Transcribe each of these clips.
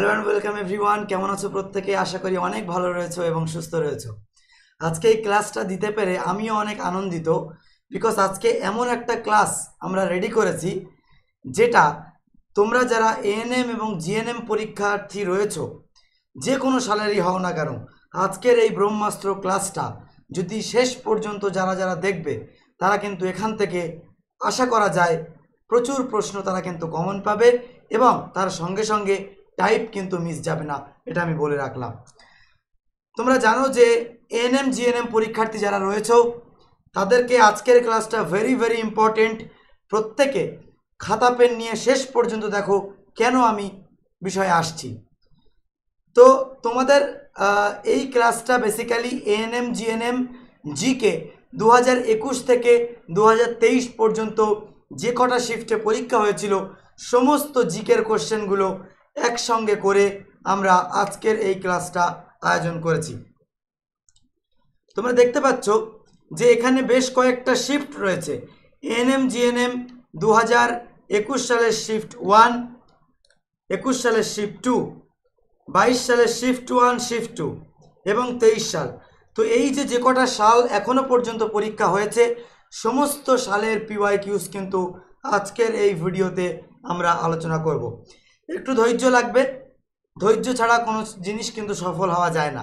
Hello and welcome everyone কেমন আছো প্রত্যেকে আশা করি অনেক ভালো রয়েছে এবং সুস্থ রয়েছে আজকে এই ক্লাসটা দিতে পেরে আমিও অনেক আনন্দিত বিকজ আজকে এমন একটা ক্লাস আমরা রেডি করেছি যেটা তোমরা যারা এএনএম এবং জিএনএম পরীক্ষার্থী রয়েছো যে কোনো স্যালারি হও না কেন আজকের এই ব্রহ্মাস্ত্র ক্লাসটা যদি শেষ পর্যন্ত যারা যারা দেখবে তারা কিন্তু এখান থেকে আশা করা যায় প্রচুর প্রশ্ন তারা কিন্তু কমন পাবে এবং তার সঙ্গে সঙ্গে টাইপ কিন্তু মিস যাবে না এটা আমি বলে রাখলাম তোমরা জানো যে এএনএম জিএনএম পরীক্ষার্থী যারা রয়েছ তাদেরকে আজকের ক্লাসটা ভেরি ভেরি ইম্পর্টেন্ট প্রত্যেকে খাতা পেন নিয়ে শেষ পর্যন্ত দেখো কেন আমি বিষয়ে আসছি তো তোমাদের এই ক্লাসটা বেসিক্যালি এএনএম জিএনএম জিকে দু হাজার একুশ থেকে দু পর্যন্ত যে কটা শিফটে পরীক্ষা হয়েছিল সমস্ত জিকের কোশ্চেনগুলো একসঙ্গে করে আমরা আজকের এই ক্লাসটা আয়োজন করেছি তোমরা দেখতে পাচ্ছ যে এখানে বেশ কয়েকটা শিফট রয়েছে এনএম জিএনএম দু হাজার একুশ সালের শিফট ওয়ান একুশ সালের শিফট টু বাইশ সালের শিফট ওয়ান শিফট টু এবং তেইশ সাল তো এই যে যে কটা সাল এখনও পর্যন্ত পরীক্ষা হয়েছে সমস্ত সালের পিওয়াই কিউস কিন্তু আজকের এই ভিডিওতে আমরা আলোচনা করব একটু ধৈর্য লাগবে ধৈর্য ছাড়া কোনো জিনিস কিন্তু সফল হওয়া যায় না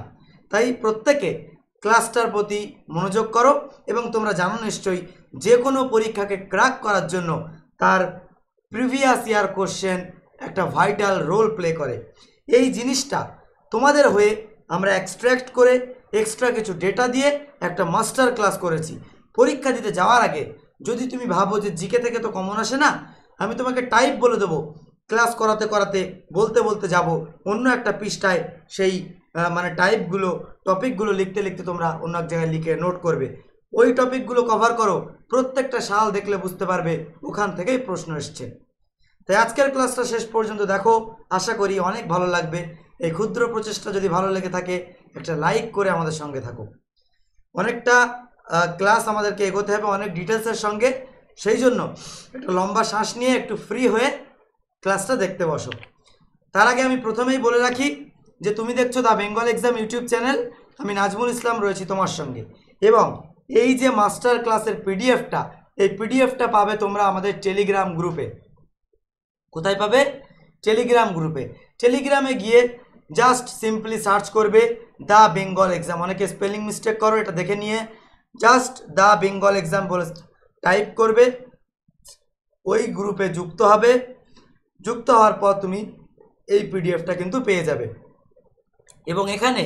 তাই প্রত্যেকে ক্লাসটার প্রতি মনোযোগ করো এবং তোমরা জানো নিশ্চয়ই যে কোনো পরীক্ষাকে ক্র্যাক করার জন্য তার প্রিভিয়াস ইয়ার কোশ্চেন একটা ভাইটাল রোল প্লে করে এই জিনিসটা তোমাদের হয়ে আমরা এক্সট্র্যাক্ট করে এক্সট্রা কিছু ডেটা দিয়ে একটা মাস্টার ক্লাস করেছি পরীক্ষা দিতে যাওয়ার আগে যদি তুমি ভাবো যে জিকে থেকে তো কমন আসে না আমি তোমাকে টাইপ বলে দেবো ক্লাস করাতে করাতে বলতে বলতে যাব অন্য একটা পৃষ্ঠায় সেই মানে টাইপগুলো টপিকগুলো লিখতে লিখতে তোমরা অন্য এক জায়গায় লিখে নোট করবে ওই টপিকগুলো কভার করো প্রত্যেকটা সাল দেখলে বুঝতে পারবে ওখান থেকেই প্রশ্ন এসছে তাই আজকের ক্লাসটা শেষ পর্যন্ত দেখো আশা করি অনেক ভালো লাগবে এই ক্ষুদ্র প্রচেষ্টা যদি ভালো লেগে থাকে একটা লাইক করে আমাদের সঙ্গে থাকো অনেকটা ক্লাস আমাদেরকে এগোতে হবে অনেক ডিটেলসের সঙ্গে সেই জন্য একটা লম্বা শ্বাস নিয়ে একটু ফ্রি হয়ে ক্লাসটা দেখতে বসো তার আগে আমি প্রথমেই বলে রাখি যে তুমি দেখছো the Bengal exam YouTube channel আমি নাজমুল ইসলাম রয়েছি তোমার সঙ্গে এবং এই যে মাস্টার ক্লাসের পিডিএফটা এই পিডিএফটা পাবে তোমরা আমাদের টেলিগ্রাম গ্রুপে কোথায় পাবে টেলিগ্রাম গ্রুপে টেলিগ্রামে গিয়ে জাস্ট সিম্পলি সার্চ করবে দ্য বেঙ্গল এক্সাম অনেকে স্পেলিং মিস্টেক করো এটা দেখে নিয়ে জাস্ট দ্য বেঙ্গল এক্সাম বলে টাইপ করবে ওই গ্রুপে যুক্ত হবে যুক্ত হওয়ার পর তুমি এই পিডিএফটা কিন্তু পেয়ে যাবে এবং এখানে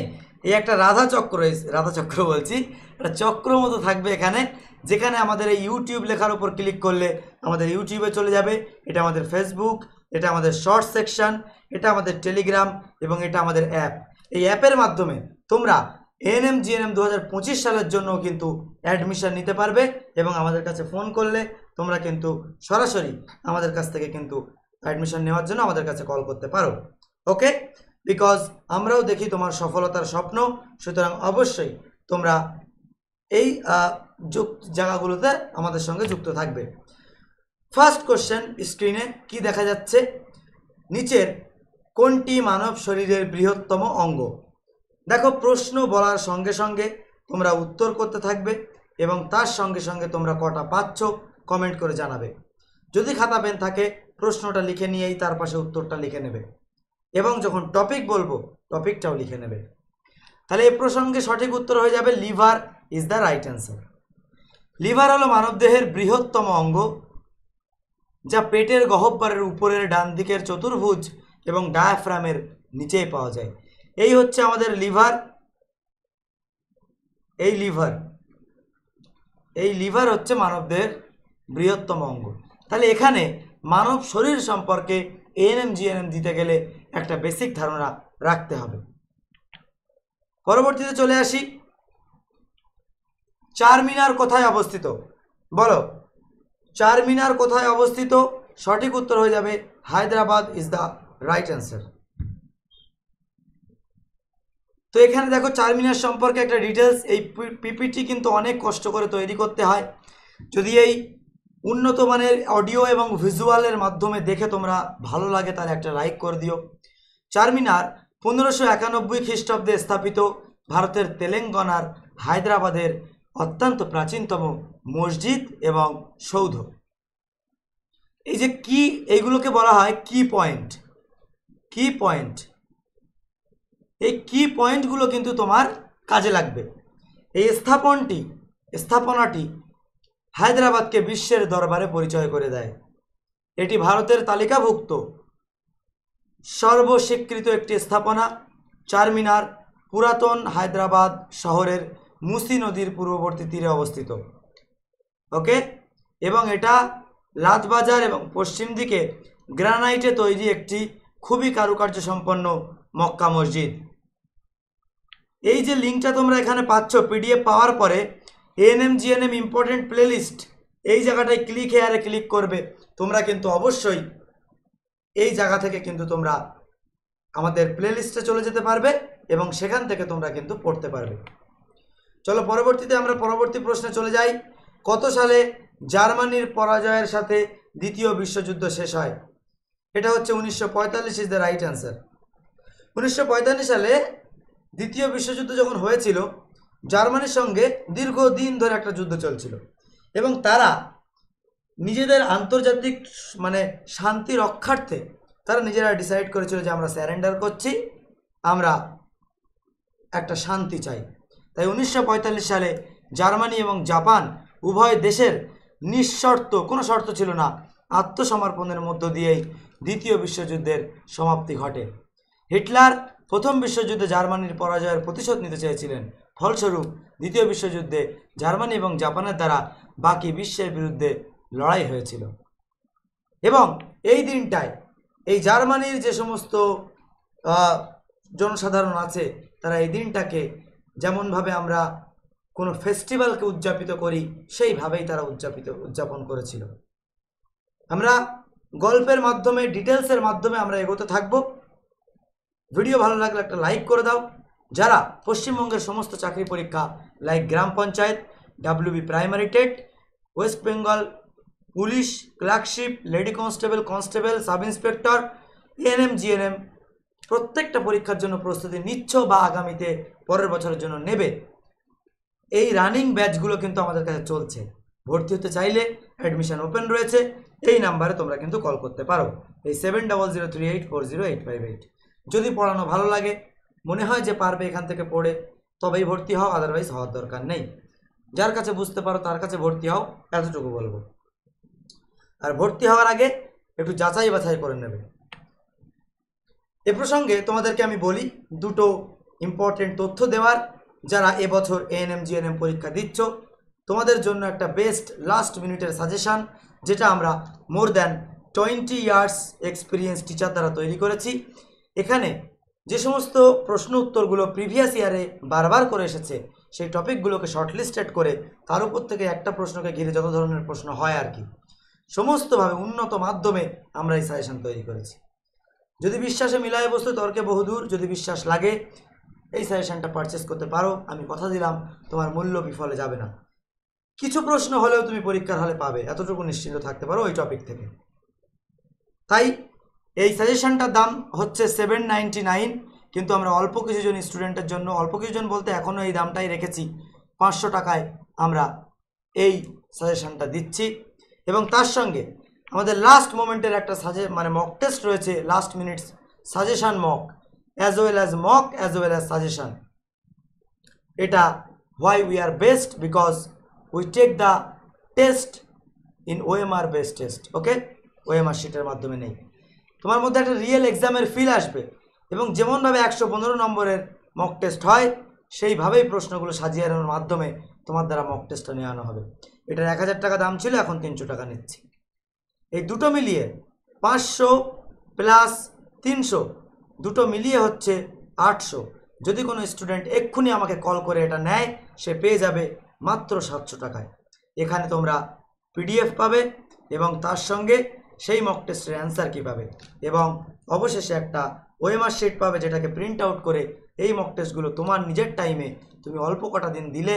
এই একটা রাধা চক্র রাধা চক্র বলছি একটা চক্র মতো থাকবে এখানে যেখানে আমাদের এই ইউটিউব লেখার উপর ক্লিক করলে আমাদের ইউটিউবে চলে যাবে এটা আমাদের ফেসবুক এটা আমাদের শর্ট সেকশন এটা আমাদের টেলিগ্রাম এবং এটা আমাদের অ্যাপ এই অ্যাপের মাধ্যমে তোমরা এএনএম জিএনএম দু হাজার সালের জন্য কিন্তু অ্যাডমিশন নিতে পারবে এবং আমাদের কাছে ফোন করলে তোমরা কিন্তু সরাসরি আমাদের কাছ থেকে কিন্তু অ্যাডমিশন নেওয়ার জন্য আমাদের কাছে কল করতে পারো ওকে বিকজ আমরাও দেখি তোমার সফলতার স্বপ্ন সুতরাং অবশ্যই তোমরা এই যুক্ত জায়গাগুলোতে আমাদের সঙ্গে যুক্ত থাকবে ফার্স্ট কোশ্চেন স্ক্রিনে কি দেখা যাচ্ছে নিচের কোনটি মানব শরীরের বৃহত্তম অঙ্গ দেখো প্রশ্ন বলার সঙ্গে সঙ্গে তোমরা উত্তর করতে থাকবে এবং তার সঙ্গে সঙ্গে তোমরা কটা পাচ্ছ কমেন্ট করে জানাবে যদি খাতা পেন থাকে প্রশ্নটা লিখে নিয়েই তার পাশে উত্তরটা লিখে নেবে এবং যখন টপিক বলবো টপিকটাও লিখে নেবে তাহলে এই প্রসঙ্গে সঠিক উত্তর হয়ে যাবে liver is the right answer liver হলো মানবদেহের বৃহত্তম অঙ্গ যা পেটের গহব্বরের উপরের ডান দিকের চতুর্ভুজ এবং ডায়াফ্রামের নিচেই পাওয়া যায় এই হচ্ছে আমাদের লিভার এই লিভার এই লিভার হচ্ছে মানবদের বৃহত্তম অঙ্গ তাহলে এখানে মানব শরীর সম্পর্কে এএনএম জিএনএম দিতে গেলে একটা বেসিক ধারণা রাখতে হবে পরবর্তীতে চলে আসি চার মিনার কোথায় অবস্থিত বলো চার মিনার কোথায় অবস্থিত সঠিক উত্তর হয়ে যাবে Hyderabad is the right answer তো এখানে দেখো চার মিনার সম্পর্কে একটা ডিটেলস এই পিপিটি কিন্তু অনেক কষ্ট করে তৈরি করতে হয় যদি এই উন্নত মানের অডিও এবং ভিজুয়ালের মাধ্যমে দেখে তোমরা ভালো লাগে তার একটা লাইক করে দিও চারমিনার পনেরোশো একানব্বই খ্রিস্টাব্দে স্থাপিত ভারতের তেলেঙ্গানার হায়দ্রাবাদের অত্যন্ত প্রাচীনতম মসজিদ এবং সৌধ এই যে কি এইগুলোকে বলা হয় কি পয়েন্ট কি পয়েন্ট এই কি পয়েন্টগুলো কিন্তু তোমার কাজে লাগবে এই স্থাপনটি স্থাপনাটি হায়দ্রাবাদকে বিশ্বের দরবারে পরিচয় করে দেয় এটি ভারতের তালিকাভুক্ত সর্বস্বীকৃত একটি স্থাপনা চারমিনার পুরাতন হায়দ্রাবাদ শহরের মুসি নদীর পূর্ববর্তী তীরে অবস্থিত ওকে এবং এটা লাতবাজার এবং পশ্চিম দিকে গ্রানাইটে তৈরি একটি খুবই কারুকার্য সম্পন্ন মক্কা মসজিদ এই যে লিঙ্কটা তোমরা এখানে পাচ্ছ পিডিএফ পাওয়ার পরে এএনএম জিএনএম ইম্পর্টেন্ট প্লেলিস্ট এই জায়গাটায় ক্লিক হেয়ারে ক্লিক করবে তোমরা কিন্তু অবশ্যই এই জায়গা থেকে কিন্তু তোমরা আমাদের প্লেলিস্টে চলে যেতে পারবে এবং সেখান থেকে তোমরা কিন্তু পড়তে পারবে চলো পরবর্তীতে আমরা পরবর্তী প্রশ্নে চলে যাই কত সালে জার্মানির পরাজয়ের সাথে দ্বিতীয় বিশ্বযুদ্ধ শেষ হয় এটা হচ্ছে উনিশশো ইজ দ্য রাইট অ্যান্সার উনিশশো সালে দ্বিতীয় বিশ্বযুদ্ধ যখন হয়েছিল জার্মানির সঙ্গে দীর্ঘদিন ধরে একটা যুদ্ধ চলছিল এবং তারা নিজেদের আন্তর্জাতিক মানে শান্তি রক্ষার্থে তারা নিজেরা ডিসাইড করেছিল যে আমরা স্যারেন্ডার করছি আমরা একটা শান্তি চাই তাই উনিশশো সালে জার্মানি এবং জাপান উভয় দেশের নিঃশর্ত কোনো শর্ত ছিল না আত্মসমর্পণের মধ্য দিয়েই দ্বিতীয় বিশ্বযুদ্ধের সমাপ্তি ঘটে হিটলার প্রথম বিশ্বযুদ্ধে জার্মানির পরাজয়ের প্রতিশোধ নিতে চেয়েছিলেন ফলস্বরূপ দ্বিতীয় বিশ্বযুদ্ধে জার্মানি এবং জাপানের দ্বারা বাকি বিশ্বের বিরুদ্ধে লড়াই হয়েছিল এবং এই দিনটায় এই জার্মানির যে সমস্ত জনসাধারণ আছে তারা এই দিনটাকে যেমনভাবে আমরা কোনো ফেস্টিভ্যালকে উদযাপিত করি সেইভাবেই তারা উদযাপিত উদযাপন করেছিল আমরা গল্পের মাধ্যমে ডিটেলসের মাধ্যমে আমরা এগোতে থাকব ভিডিও ভালো লাগলে একটা লাইক করে দাও যারা পশ্চিমবঙ্গের সমস্ত চাকরি পরীক্ষা লাইক গ্রাম panchayat WB primary TET west Bengal police clerkship lady constable constable sub inspector ANM GNM প্রত্যেকটা পরীক্ষার জন্য প্রস্তুতি নিচ্ছ বা আগামীতে পরের বছরের জন্য নেবে এই রানিং ব্যাচগুলো কিন্তু আমাদের কাছে চলছে ভর্তি হতে চাইলে অ্যাডমিশান ওপেন রয়েছে এই নাম্বারে তোমরা কিন্তু কল করতে পারো এই seven double zero three eight four zero eight five eight যদি পড়ানো ভালো লাগে মনে হয় যে পারবে এখান থেকে পড়ে তবেই ভর্তি হও আদারওয়াইজ হওয়ার দরকার নেই যার কাছে বুঝতে পারো তার কাছে ভর্তি হও এতটুকু বলবো আর ভর্তি হওয়ার আগে একটু যাচাই বাছাই করে নেবে এ প্রসঙ্গে তোমাদেরকে আমি বলি দুটো ইম্পর্টেন্ট তথ্য দেওয়ার যারা এবছর এএনএম জিএনএম পরীক্ষা দিচ্ছ তোমাদের জন্য একটা বেস্ট লাস্ট মিনিটের সাজেশান যেটা আমরা more than twenty years experience teacher দ্বারা তৈরি করেছি এখানে যে সমস্ত প্রশ্ন উত্তরগুলো প্রিভিয়াস ইয়ারে বারবার করে এসেছে সেই টপিকগুলোকে শর্টলিস্টেড করে তার উপর থেকে একটা প্রশ্নকে ঘিরে যত ধরনের প্রশ্ন হয় আর কি সমস্তভাবে উন্নত মাধ্যমে আমরা এই সাজেশন তৈরি করেছি যদি বিশ্বাসে মিলায় বস্তু তর্কে বহুদূর যদি বিশ্বাস লাগে এই সাজেশনটা পারচেস করতে পারো আমি কথা দিলাম তোমার মূল্য বিফলে যাবে না কিছু প্রশ্ন হলেও তুমি পরীক্ষার হলে পাবে এতটুকু নিশ্চিন্ত থাকতে পারো ওই টপিক থেকে তাই এই সাজেশনটার দাম হচ্ছে সেভেন নাইনটি নাইন কিন্তু আমরা অল্প কিছুজন স্টুডেন্টের জন্য অল্প কিছুজন বলতে এখনও এই দামটাই রেখেছি পাঁচশো টাকায় আমরা এই সাজেশানটা দিচ্ছি এবং তার সঙ্গে আমাদের লাস্ট মোমেন্টের একটা সাজে মানে মক টেস্ট রয়েছে last minutes suggestion mock as well as mock as well as suggestion এটা why we are best because we take the test in OMR best test okay OMR শিটের মাধ্যমে নেই তোমার মধ্যে একটা রিয়েল এক্সামের ফিল আসবে এবং যেমনভাবে একশো পনেরো নম্বরের মক টেস্ট হয় সেইভাবেই প্রশ্নগুলো সাজিয়ে আনার মাধ্যমে তোমার দ্বারা মক টেস্টটা নেওয়ানো হবে এটার এক হাজার টাকা দাম ছিল এখন তিনশো টাকা নিচ্ছি এই দুটো মিলিয়ে পাঁচশো প্লাস তিনশো দুটো মিলিয়ে হচ্ছে আটশো যদি কোনো স্টুডেন্ট এক্ষুনি আমাকে কল করে এটা নেয় সে পেয়ে যাবে মাত্র সাতশো টাকায় এখানে তোমরা পিডিএফ পাবে এবং তার সঙ্গে সেই মক টেস্টের অ্যান্সার কী পাবে এবং অবশেষে একটা ওয়েমার শিট পাবে যেটাকে প্রিন্ট আউট করে এই মক টেস্টগুলো তোমার নিজের টাইমে তুমি অল্প কটা দিন দিলে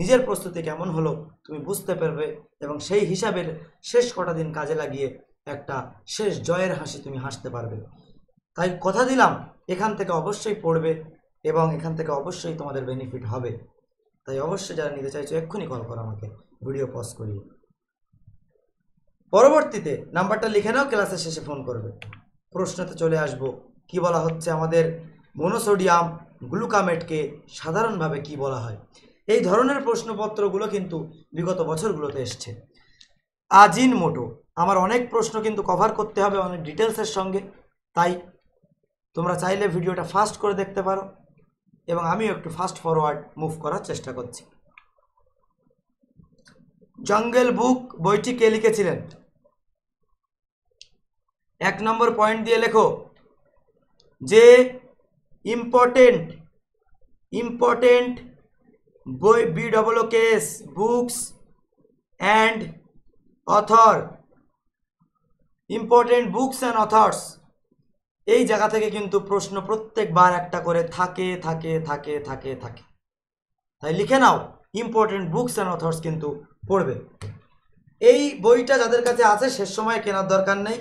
নিজের প্রস্তুতি কেমন হলো তুমি বুঝতে পারবে এবং সেই হিসাবের শেষ কটা দিন কাজে লাগিয়ে একটা শেষ জয়ের হাসি তুমি হাসতে পারবে তাই কথা দিলাম এখান থেকে অবশ্যই পড়বে এবং এখান থেকে অবশ্যই তোমাদের বেনিফিট হবে তাই অবশ্যই যারা নিতে চাইছো এক্ষুনি কল করো আমাকে ভিডিও পজ করিয়ে পরবর্তীতে নাম্বারটা লিখে নাও ক্লাসের শেষে ফোন করবে প্রশ্নতে চলে আসবো কি বলা হচ্ছে আমাদের মনোসোডিয়াম গ্লুকামেটকে সাধারণভাবে কি বলা হয় এই ধরনের প্রশ্নপত্রগুলো কিন্তু বিগত বছরগুলোতে এসছে আজিন মোটো আমার অনেক প্রশ্ন কিন্তু কভার করতে হবে অনেক ডিটেলসের সঙ্গে তাই তোমরা চাইলে ভিডিওটা ফাস্ট করে দেখতে পারো এবং আমিও একটু ফাস্ট ফরওয়ার্ড মুভ করার চেষ্টা করছি জঙ্গেল বুক বইটি কে লিখেছিলেন এক নম্বর পয়েন্ট দিয়ে লেখো যে ইম্পর্টেন্ট ইম্পর্টেন্ট বই B double case books and author important books and authors এই জায়গা থেকে কিন্তু প্রশ্ন প্রত্যেকবার একটা করে থাকে থাকে থাকে থাকে থাকে তাই লিখে নাও ইম্পর্টেন্ট বুকস অ্যান্ড অথর্স কিন্তু পড়বে এই বইটা যাদের কাছে আছে শেষ সময় কেনার দরকার নেই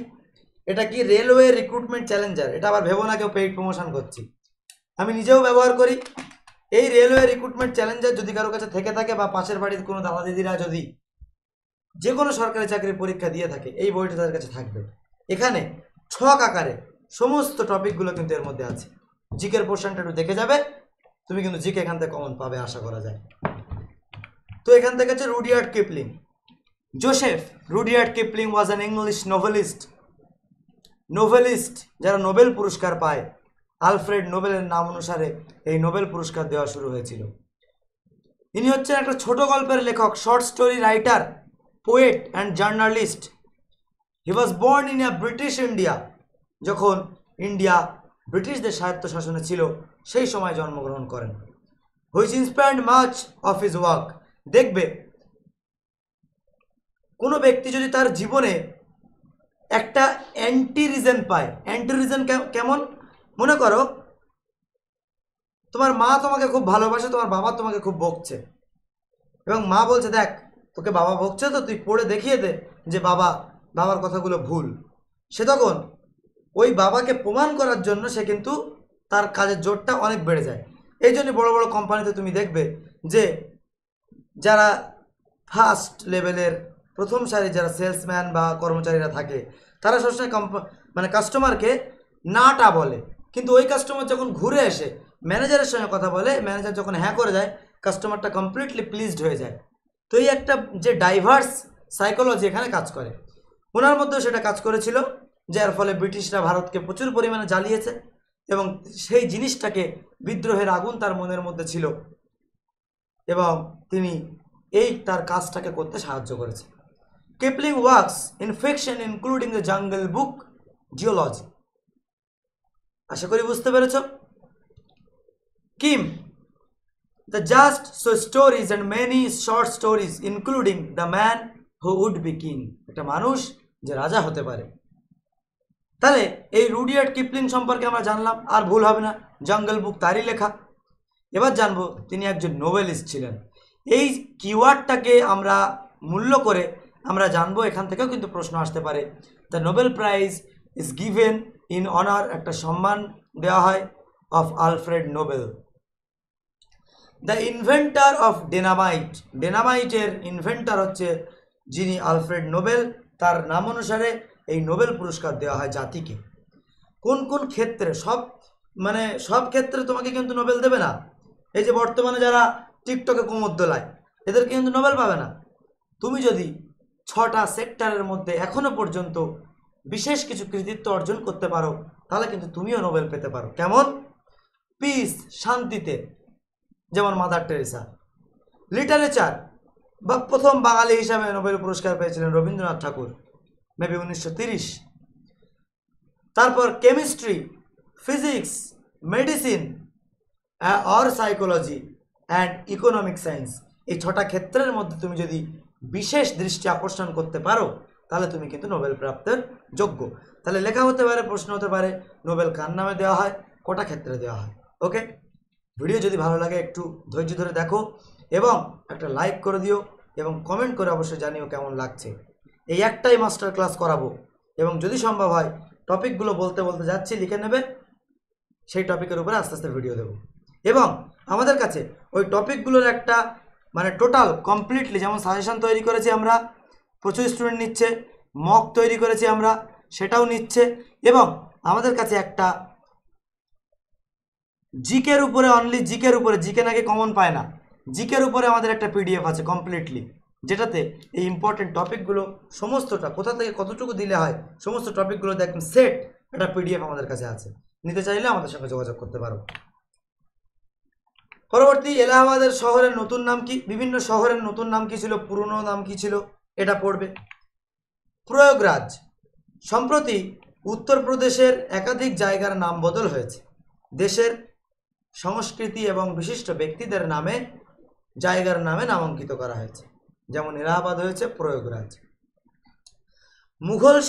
এটা কি রেলওয়ে রিক্রুটমেন্ট চ্যালেঞ্জার এটা আবার ভেবো না কেউ পেইড প্রমোশন করছি আমি নিজেও ব্যবহার করি এই রেলওয়ে রিক্রুটমেন্ট চ্যালেঞ্জার যদি কারো কাছে থেকে থাকে বা পাশের বাড়ির কোনো দাদা দিদিরা যদি যে কোনো সরকারি চাকরির পরীক্ষা দিয়ে থাকে এই বইটা তাদের কাছে থাকবে এখানে ছক আকারে সমস্ত টপিকগুলো কিন্তু এর মধ্যে আছে জিকের পোর্শনটা একটু দেখে যাবে তুমি কিন্তু জিকে এখান থেকে কমন পাবে আশা করা যায় তো এখান থেকে আছে Rudyard Kipling Joseph Rudyard Kipling was an English novelist novelist যারা নোবেল পুরস্কার পায় আলফ্রেড নোবেলের নাম অনুসারে এই নোবেল পুরস্কার দেওয়া শুরু হয়েছিল ইনি হচ্ছেন একটা ছোট গল্পের লেখক short story writer poet and journalist he was born in a British India যখন ইন্ডিয়া ব্রিটিশদের স্বায়ত্ত শাসনে ছিল সেই সময় জন্মগ্রহণ করেন which inspired much of his work দেখবে কোনো ব্যক্তি যদি তার জীবনে একটা অ্যান্টি রিজেন পায় অ্যান্টি রিজেন কেমন মনে করো তোমার মা তোমাকে খুব ভালোবাসে তোমার বাবা তোমাকে খুব বকছে এবং মা বলছে দেখ তোকে বাবা বকছে তো তুই পড়ে দেখিয়ে দে যে বাবা বাবার কথাগুলো ভুল সে তখন ওই বাবাকে প্রমাণ করার জন্য সে কিন্তু তার কাজের জোরটা অনেক বেড়ে যায় এই জন্য বড়ো বড়ো কোম্পানিতে তুমি দেখবে যে যারা ফার্স্ট লেভেলের প্রথম সারি যারা সেলসম্যান বা কর্মচারীরা থাকে তারা সবসময় মানে কাস্টমারকে নাটা বলে কিন্তু ওই কাস্টমার যখন ঘুরে এসে ম্যানেজারের সঙ্গে কথা বলে ম্যানেজার যখন হ্যাঁ করে যায় কাস্টমারটা কমপ্লিটলি প্লিজড হয়ে যায় তো এই একটা যে ডাইভার্স সাইকোলজি এখানে কাজ করে ওনার মধ্যেও সেটা কাজ করেছিল যার ফলে ব্রিটিশরা ভারতকে প্রচুর পরিমাণে জ্বালিয়েছে এবং সেই জিনিসটাকে বিদ্রোহের আগুন তার মনের মধ্যে ছিল এবং তিনি এই তার কাজটাকে করতে সাহায্য করেছে Kipling works in fiction including the jungle book geology. আশা করি বুঝতে পেরেছো Kim the just so stories and many short stories including the man who would be king একটা মানুষ যে রাজা হতে পারে তাহলে এই রুডিয়ার্ড কিপলিং সম্পর্কে আমরা জানলাম আর ভুল হবে না জঙ্গল বুক তারই লেখা এবার জানবো তিনি একজন নোভেলিস্ট ছিলেন এই কিওয়ার্ডটাকে আমরা মূল্য করে আমরা জানবো এখান থেকেও কিন্তু প্রশ্ন আসতে পারে the Nobel prize is given in honour একটা সম্মান দেওয়া হয় of Alfred Nobel the inventor of dynamite ডেনামাইটের ইনভেন্টার হচ্ছে যিনি আলফ্রেড নোবেল তার নাম অনুসারে এই নোবেল পুরস্কার দেওয়া হয় জাতিকে কোন কোন ক্ষেত্রে সব মানে সব ক্ষেত্রে তোমাকে কিন্তু নোবেল দেবে না এই যে বর্তমানে যারা টিকটকে কোমর দোলায় এদেরকে কিন্তু নোবেল পাবে না তুমি যদি ছটা সেক্টরের মধ্যে এখনো পর্যন্ত বিশেষ কিছু কৃতিত্ব অর্জন করতে পারো তাহলে কিন্তু তুমিও নোবেল পেতে পারো কেমন পিস শান্তিতে যেমন মাদার টেরেসা লিটারেচার বা প্রথম বাঙালি হিসাবে নোবেল পুরস্কার পেয়েছিলেন রবীন্দ্রনাথ ঠাকুর মেবি উনিশশো তারপর chemistry physics medicine or psychology and economic science এই ছটা ক্ষেত্রের মধ্যে তুমি যদি বিশেষ দৃষ্টি আকর্ষণ করতে পারো তাহলে তুমি কিন্তু নোবেল প্রাপ্তের যোগ্য তাহলে লেখা হতে পারে প্রশ্ন হতে পারে নোবেল কার নামে দেওয়া হয় কটা ক্ষেত্রে দেওয়া হয় ওকে ভিডিও যদি ভালো লাগে একটু ধৈর্য ধরে দেখো এবং একটা লাইক করে দিও এবং কমেন্ট করে অবশ্যই জানিও কেমন লাগছে এই একটাই মাস্টার ক্লাস করাবো এবং যদি সম্ভব হয় টপিকগুলো বলতে বলতে যাচ্ছি লিখে নেবে সেই টপিকের উপরে আস্তে আস্তে ভিডিও দেবো এবং আমাদের কাছে ওই টপিকগুলোর একটা মানে টোটাল কমপ্লিটলি যেমন সাজেশন তৈরি করেছি আমরা প্রচুর স্টুডেন্ট নিচ্ছে মক তৈরি করেছি আমরা সেটাও নিচ্ছে এবং আমাদের কাছে একটা জিকের উপরে অনলি জিকের উপরে জিকে নাকি কমন পায় না জিকের উপরে আমাদের একটা পিডিএফ আছে কমপ্লিটলি যেটাতে এই ইম্পর্টেন্ট টপিকগুলো সমস্তটা কোথা থেকে কতটুকু দিলে হয় সমস্ত টপিকগুলো দেখবেন সেট একটা পিডিএফ আমাদের কাছে আছে নিতে চাইলে আমাদের সঙ্গে যোগাযোগ করতে পারো পরবর্তী এলাহাবাদের শহরের নতুন নাম কি বিভিন্ন শহরের নতুন নাম কি ছিল পুরনো নাম কি ছিল এটা পড়বে প্রয়োগরাজ সম্প্রতি উত্তরপ্রদেশের একাধিক জায়গার নাম বদল হয়েছে দেশের সংস্কৃতি এবং বিশিষ্ট ব্যক্তিদের নামে জায়গার নামে নামাঙ্কিত করা হয়েছে যেমন এলাহাবাদ হয়েছে প্রয়োগরাজ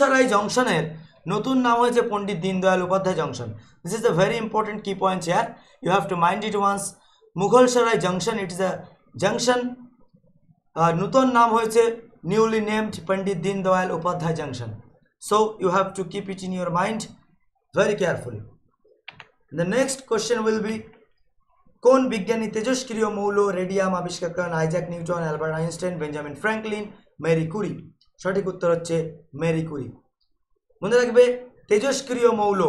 সরাই জংশনের নতুন নাম হয়েছে Pandit Deendayal Upadhyay junction this is the very important key point here you have to mind it once Mughalsarai junction it's the junction নূতন নাম হয়েছে newly named Pandit Deendayal Upadhyay junction so you have to keep it in your mind very carefully the next question will be কোন বিজ্ঞানী তেজস্ক্রিয় মৌল radium আবিষ্কার করেন Isaac Newton Albert Einstein Benjamin Franklin Marie Curie সঠিক উত্তর হচ্ছে মেরি কুরি মনে রাখবে তেজস্ক্রিয় মৌল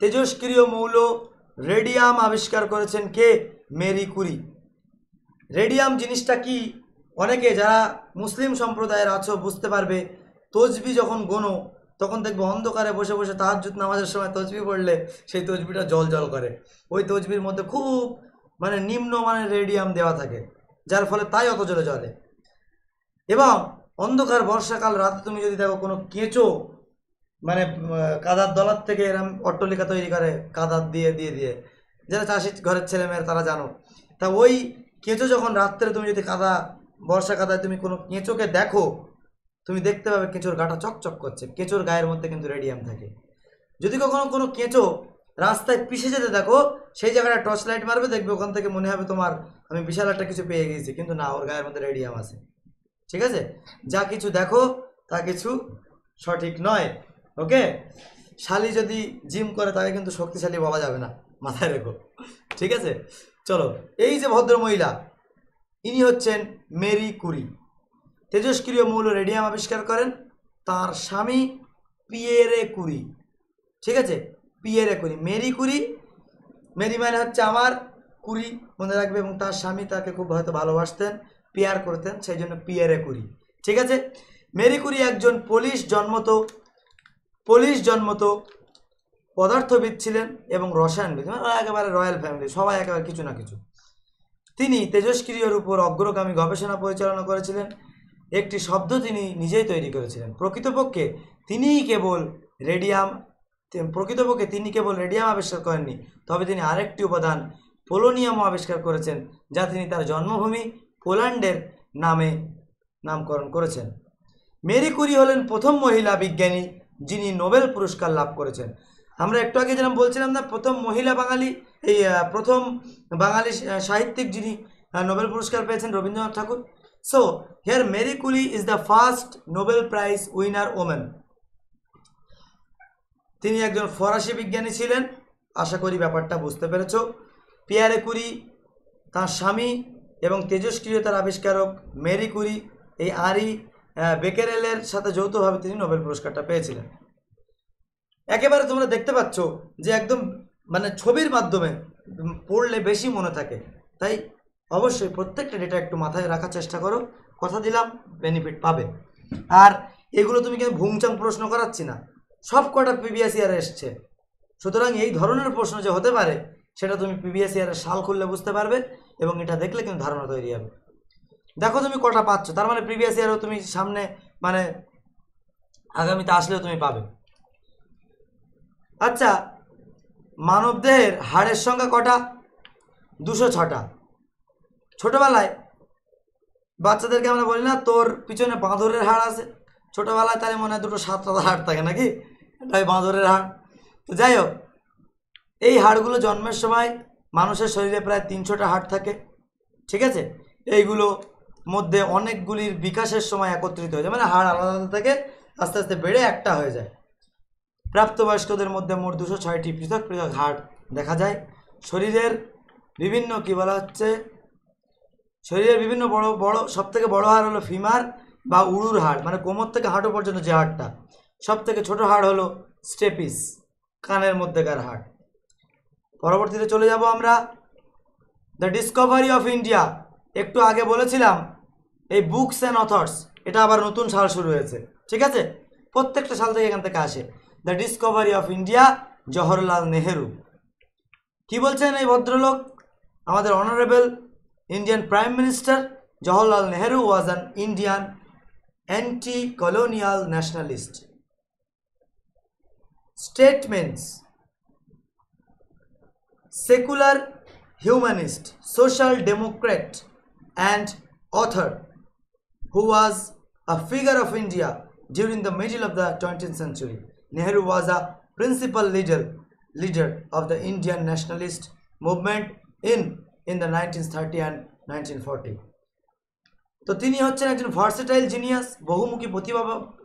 তেজস্ক্রিয় মৌল রেডিয়াম আবিষ্কার করেছেন কে মেরি কুরি রেডিয়াম জিনিসটা কি অনেকে যারা মুসলিম সম্প্রদায়ের আছো বুঝতে পারবে তজবি যখন গোনো তখন দেখবে অন্ধকারে বসে বসে তাহাজুত নামাজের সময় তজবি পড়লে সেই তজবিটা জল জল করে ওই তজবির মধ্যে খুব মানে নিম্ন মানের রেডিয়াম দেওয়া থাকে যার ফলে তাই অত জলে জলে এবং অন্ধকার বর্ষাকাল রাতে তুমি যদি দেখো কোনো কেঁচো মানে কাদার দলার থেকে এরম অট্টলিকা তৈরি করে কাদার দিয়ে দিয়ে দিয়ে যারা চাষি ঘরের ছেলেমেয়েরা তারা জানো তা ওই কেঁচো যখন রাত্রে তুমি যদি কাদা বর্ষা কাদায় তুমি কোনো কেঁচোকে দেখো তুমি দেখতে পাবে কেঁচোর গাটা চকচক করছে কেঁচোর গায়ের মধ্যে কিন্তু রেডিয়াম থাকে যদি কখনো কোনো কেঁচো রাস্তায় পিষে যেতে দেখো সেই জায়গাটা টর্চ লাইট মারবে দেখবে ওখান থেকে মনে হবে তোমার আমি বিশাল একটা কিছু পেয়ে গেছি কিন্তু না ওর গায়ের মধ্যে রেডিয়াম আছে ঠিক আছে যা কিছু দেখো তা কিছু সঠিক নয় ওকে শালি যদি জিম করে তাকে কিন্তু শক্তিশালী বলা যাবে না মাথায় রেখো ঠিক আছে চলো এই যে ভদ্র মহিলা ইনি হচ্ছেন মেরি কুরি তেজস্ক্রিয় মৌল রেডিয়াম আবিষ্কার করেন তার স্বামী পিয়েরে কুরি ঠিক আছে Pierre Curie Marie Curie Marie মানে হচ্ছে আমার কুরি মনে রাখবে এবং তার স্বামী তাকে খুব হয়তো ভালোবাসতেন পিয়ার করতেন সেই জন্য পিয়েরে কুরি ঠিক আছে মেরি কুরি একজন পুলিশ জন্মত পুলিশ জন্মত পদার্থবিদ ছিলেন এবং রসায়নবিদ মানে একেবারে রয়্যাল ফ্যামিলি সবাই একেবারে কিছু না কিছু তিনি তেজস্ক্রিয়র উপর অগ্রগামী গবেষণা পরিচালনা করেছিলেন একটি শব্দ তিনি নিজেই তৈরি করেছিলেন প্রকৃতপক্ষে তিনিই কেবল রেডিয়াম প্রকৃতপক্ষে তিনি কেবল রেডিয়াম আবিষ্কার করেননি তবে তিনি আরেকটি উপাদান পোলোনিয়ামও আবিষ্কার করেছেন যা তিনি তার জন্মভূমি পোল্যান্ডের নামে নামকরণ করেছেন মেরি কুরি হলেন প্রথম মহিলা বিজ্ঞানী যিনি নোবেল পুরস্কার লাভ করেছেন আমরা একটু আগে যেরকম বলছিলাম না প্রথম মহিলা বাঙালি এই প্রথম বাঙালি সাহিত্যিক যিনি নোবেল পুরস্কার পেয়েছেন Rabindranath Thakur so here Marie Curie is the first Nobel prize winner women তিনি একজন ফরাসি বিজ্ঞানী ছিলেন আশা করি ব্যাপারটা বুঝতে পেরেছ পিয়ারে কুরি তাঁর স্বামী এবং তেজস্ক্রিয়তার আবিষ্কারক মেরি কুরি এই আরি বেকেরেলের সাথে যৌথভাবে তিনি নোবেল পুরস্কারটা পেয়েছিলেন একেবারে তোমরা দেখতে পাচ্ছ যে একদম মানে ছবির মাধ্যমে পড়লে বেশি মনে থাকে তাই অবশ্যই প্রত্যেকটা ডেটা একটু মাথায় রাখার চেষ্টা করো কথা দিলাম বেনিফিট পাবে আর এগুলো তুমি কিন্তু ভুমচাং প্রশ্ন করাচ্ছি না সব কটা প্রিভিয়াস ইয়ারে এসছে সুতরাং এই ধরনের প্রশ্ন যে হতে পারে সেটা তুমি প্রিভিয়াস ইয়ারের সাল খুললে বুঝতে পারবে এবং এটা দেখলে কিন্তু ধারণা তৈরি হবে দেখো তুমি কটা পাচ্ছ তার মানে প্রিভিয়াস ইয়ারও তুমি সামনে মানে আগামীতে আসলেও তুমি পাবে আচ্ছা মানবদেহের হাড়ের সংখ্যা কটা দুশো ছটা ছোটোবেলায় বাচ্চাদেরকে আমরা বলি না তোর পিছনে বাঁদরের হাড় আছে ছোটোবেলায় তাহলে মনে হয় দুটো সাতটা হাড় থাকে নাকি তাই বাঁদরের হাড় তো যাই হোক এই হাড়গুলো জন্মের সময় মানুষের শরীরে প্রায় তিনশোটা হাড় থাকে ঠিক আছে এইগুলো মধ্যে অনেকগুলির বিকাশের সময় একত্রিত হয়ে যায় মানে হাড় আলাদা আলাদা থেকে আস্তে আস্তে বেড়ে একটা হয়ে যায় প্রাপ্তবয়স্কদের মধ্যে মোট দুশো ছয়টি পৃথক পৃথক হাট দেখা যায় শরীরের বিভিন্ন কি বলা হচ্ছে শরীরের বিভিন্ন বড় বড় সব থেকে বড় হাড় হলো ফিমার বা উড়ুর হাড় মানে কোমর থেকে হাঁটু পর্যন্ত যে হাড়টা থেকে ছোটো হাড় হলো স্টেপিস কানের মধ্যেকার হাড় পরবর্তীতে চলে যাব আমরা দ্য ডিসকভারি অফ ইন্ডিয়া একটু আগে বলেছিলাম এই বুকস অ্যান্ড অথর্স এটা আবার নতুন সাল শুরু হয়েছে ঠিক আছে প্রত্যেকটা সাল থেকে এখান থেকে আসে the discovery of India Jawaharlal Nehru কি বলছেন এই ভদ্রলোক আমাদের honourable Indian prime minister Jawaharlal Nehru was an Indian anti colonial nationalist statements secular humanist social democrat and author who was a figure of India during the middle of the twentieth century Nehru was a principal leader, leader of the Indian nationalist movement in, in the 1930 and 1940. তো তিনি হচ্ছেন একজন versatile genius বহুমুখী প্রতিভা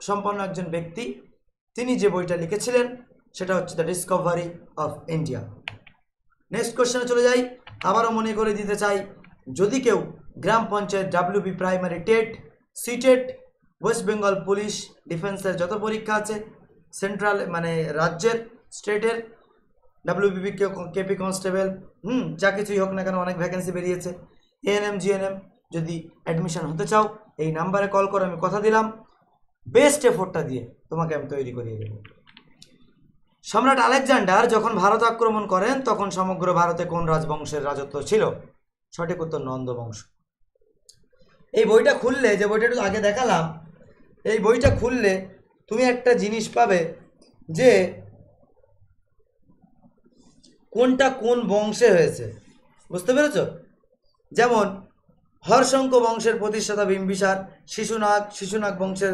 সম্পন্ন একজন ব্যক্তি তিনি যে বইটা লিখেছিলেন সেটা হচ্ছে the discovery of India next কোশ্চেনে চলে যাই আবারও মনে করে দিতে চাই যদি কেউ গ্রাম panchayat WB primary TET CTET West Bengal police ডিফেন্সের যত পরীক্ষা আছে সেন্ট্রাল মানে রাজ্যের স্টেটের ডাব্লিউবিপি কেপি কনস্টেবল হুম যা কিছুই হোক না কেন অনেক ভ্যাকেন্সি বেরিয়েছে এএনএম জিএনএম যদি অ্যাডমিশন হতে চাও এই নাম্বারে কল করে আমি কথা দিলাম বেস্ট এফোর্টটা দিয়ে তোমাকে আমি তৈরি করিয়ে দেব সম্রাট আলেকজান্ডার যখন ভারত আক্রমণ করেন তখন সমগ্র ভারতে কোন রাজবংশের রাজত্ব ছিল সঠিক উত্তর নন্দ বংশ এই বইটা খুললে যে বইটা একটু আগে দেখালাম এই বইটা খুললে তুমি একটা জিনিস পাবে যে কোনটা কোন বংশে হয়েছে বুঝতে পেরেছ যেমন হর্ষঙ্ক বংশের প্রতিষ্ঠাতা বিম্বিসার শিশুনাগ শিশুনাগ বংশের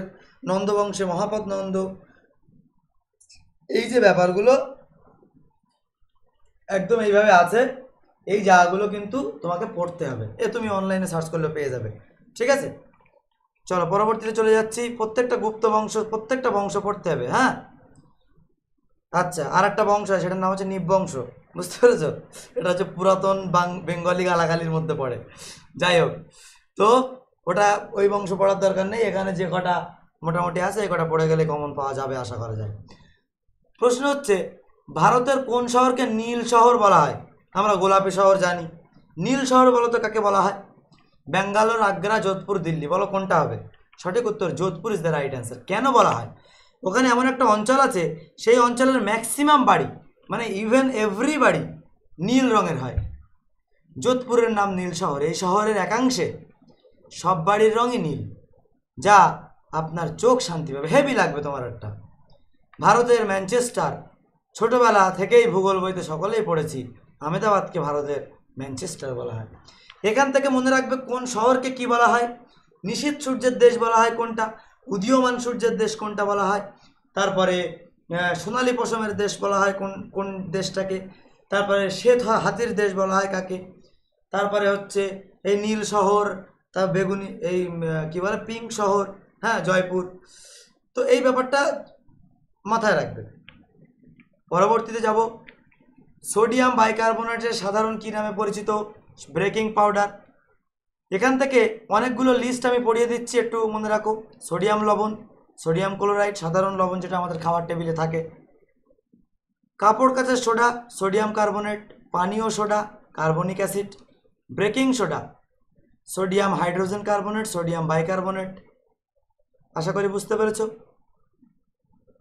নন্দ বংশে মহাপদ নন্দ এই যে ব্যাপারগুলো একদম এইভাবে আছে এই জায়গাগুলো কিন্তু তোমাকে পড়তে হবে এ তুমি অনলাইনে সার্চ করলে পেয়ে যাবে ঠিক আছে চলো পরবর্তীতে চলে যাচ্ছি প্রত্যেকটা গুপ্ত বংশ প্রত্যেকটা বংশ পড়তে হবে হ্যাঁ আচ্ছা আর একটা বংশ আছে সেটার নাম হচ্ছে নিবংশ বুঝতে পেরেছ এটা হচ্ছে পুরাতন বেঙ্গলি গালাগালির মধ্যে পড়ে যাই হোক তো ওটা ওই বংশ পড়ার দরকার নেই এখানে যে কটা মোটামুটি আছে এই কটা পড়ে গেলে কমন পাওয়া যাবে আশা করা যায় প্রশ্ন হচ্ছে ভারতের কোন শহরকে নীল শহর বলা হয় আমরা গোলাপি শহর জানি নীল শহর বলতে কাকে বলা হয় ব্যাঙ্গালোর আগ্রা যোধপুর দিল্লি বলো কোনটা হবে সঠিক উত্তর Jodhpur is the right answer কেন বলা হয় ওখানে এমন একটা অঞ্চল আছে সেই অঞ্চলের ম্যাক্সিমাম বাড়ি মানে ইভেন এভরি বাড়ি নীল রঙের হয় যোধপুরের নাম নীল শহর এই শহরের একাংশে সব বাড়ির রঙই নীল যা আপনার চোখ শান্তি পাবে হেভি লাগবে তোমার একটা ভারতের ম্যানচেস্টার ছোটোবেলা থেকেই ভূগোল বইতে সকলেই পড়েছি আমেদাবাদকে ভারতের ম্যানচেস্টার বলা হয় এখান থেকে মনে রাখবে কোন শহরকে কি বলা হয় নিশীত সূর্যের দেশ বলা হয় কোনটা উদীয়মান সূর্যের দেশ কোনটা বলা হয় তারপরে সোনালি পশমের দেশ বলা হয় কোন কোন দেশটাকে তারপরে শ্বেত হাতির দেশ বলা হয় কাকে তারপরে হচ্ছে এই নীল শহর তার বেগুনি এই কি বলে পিঙ্ক শহর হ্যাঁ জয়পুর তো এই ব্যাপারটা মাথায় রাখবে পরবর্তীতে যাব সোডিয়াম বাইকার্বোনেটের সাধারণ কী নামে পরিচিত ব্রেকিং পাউডার এখান থেকে অনেকগুলো লিস্ট আমি পড়িয়ে দিচ্ছি একটু মনে রাখো সোডিয়াম লবণ সোডিয়াম ক্লোরাইড সাধারণ লবণ যেটা আমাদের খাবার টেবিলে থাকে কাপড় কাচের সোডা সোডিয়াম কার্বনেট পানীয় soda carbonic acid breaking soda sodium hydrogen carbonate sodium bicarbonate আশা করি বুঝতে পেরেছ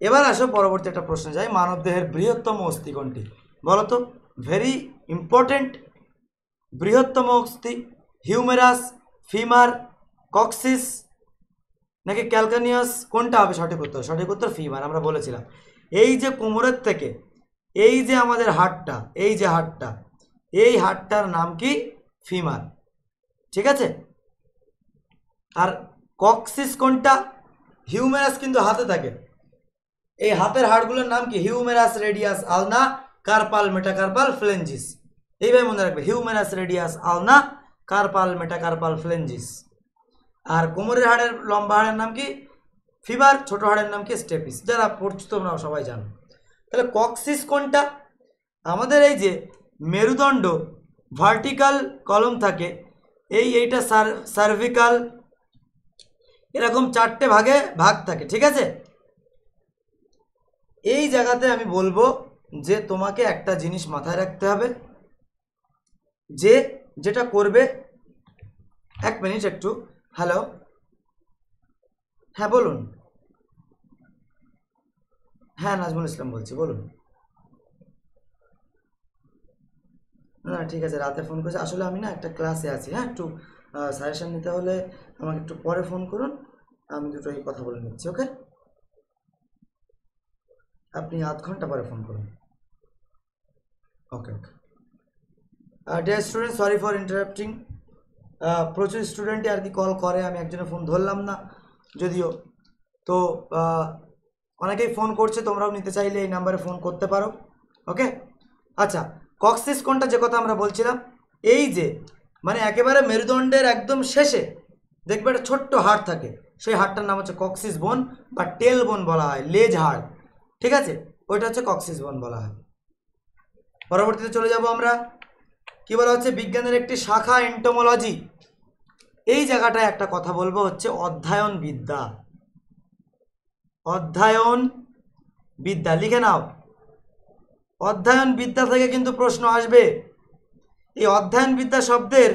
এবার আসো পরবর্তী একটা প্রশ্ন যায় মানবদেহের বৃহত্তম অস্থি বলতো ভেরি ইম্পর্টেন্ট বৃহত্তম অস্থি হিউমেরাস ফিমার কক্সিস নাকি ক্যালকানিয়াস কোনটা হবে সঠিক উত্তর সঠিক উত্তর ফিমার আমরা বলেছিলাম এই যে কোমরের থেকে এই যে আমাদের হাটটা এই যে হাটটা এই হাটটার নাম কি ফিমার ঠিক আছে আর কক্সিস কোনটা হিউমেরাস কিন্তু হাতে থাকে এই হাতের হাড়গুলোর নাম কি humerus radius ulna carpal metacarpal phalanges এইভাবে মনে রাখবে humerus radius ulna carpal metacarpal phalanges আর কোমরের হাড়ের লম্বা হাড়ের নাম কি ফিভার ছোট হাড়ের নাম কি স্টেপিস যারা পড়ছো তোমরা সবাই জানো তাহলে কক্সিস কোনটা আমাদের এই যে মেরুদণ্ড ভার্টিক্যাল কলম থাকে এই এইটা সার্ভিকাল এরকম চারটে ভাগে ভাগ থাকে ঠিক আছে এই জায়গাতে আমি বলবো যে তোমাকে একটা জিনিস মাথায় রাখতে হবে যে যেটা করবে এক মিনিট একটু হ্যালো হ্যাঁ বলুন হ্যাঁ নাজমুল ইসলাম বলছি বলুন না ঠিক আছে রাতে ফোন করেছি আসলে আমি না একটা ক্লাসে আছি হ্যাঁ একটু সাজেশান নিতে হলে আমাকে একটু পরে ফোন করুন আমি দুটোই কথা বলে নিচ্ছি ওকে আপনি আধ ঘন্টা পরে ফোন করুন okay okay dear student sorry for interrupting প্রচুর স্টুডেন্টই আর কি কল করে আমি একজনের ফোন ধরলাম না যদিও তো অনেকেই ফোন করছে তোমরাও নিতে চাইলে এই নাম্বারে ফোন করতে পারো ওকে আচ্ছা কক্সিস কোনটা যে কথা আমরা বলছিলাম এই যে মানে একেবারে মেরুদণ্ডের একদম শেষে দেখবে একটা ছোট্ট হাড় থাকে সেই হাড়টার নাম হচ্ছে কক্সিস বোন বা টেল বোন বলা হয় লেজ হাড় ঠিক আছে ওইটা হচ্ছে কক্সিস বোন বলা হয় পরবর্তীতে চলে যাব আমরা কি বলা হচ্ছে বিজ্ঞানের একটি শাখা এন্টোমোলজি এই জায়গাটায় একটা কথা বলবো হচ্ছে অধ্যয়ন বিদ্যা অধ্যয়ন বিদ্যা লিখে নাও অধ্যয়ন বিদ্যা থেকে কিন্তু প্রশ্ন আসবে এই অধ্যয়ন বিদ্যা শব্দের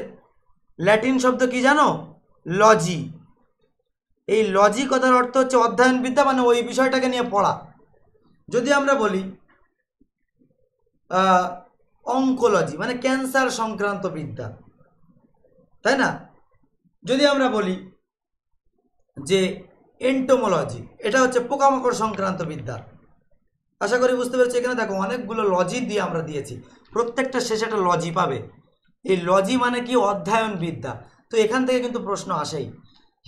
ল্যাটিন শব্দ কি জানো লজি এই লজি কথার অর্থ হচ্ছে অধ্যয়ন বিদ্যা মানে ওই বিষয়টাকে নিয়ে পড়া যদি আমরা বলি অঙ্কোলজি মানে ক্যান্সার সংক্রান্ত বিদ্যা তাই না যদি আমরা বলি যে এন্টোমোলজি এটা হচ্ছে পোকামাকড় সংক্রান্ত বিদ্যা আশা করি বুঝতে পেরেছি এখানে দেখো অনেকগুলো লজি দিয়ে আমরা দিয়েছি প্রত্যেকটা শেষে একটা লজি পাবে এই লজি মানে কি অধ্যয়ন বিদ্যা তো এখান থেকে কিন্তু প্রশ্ন আসেই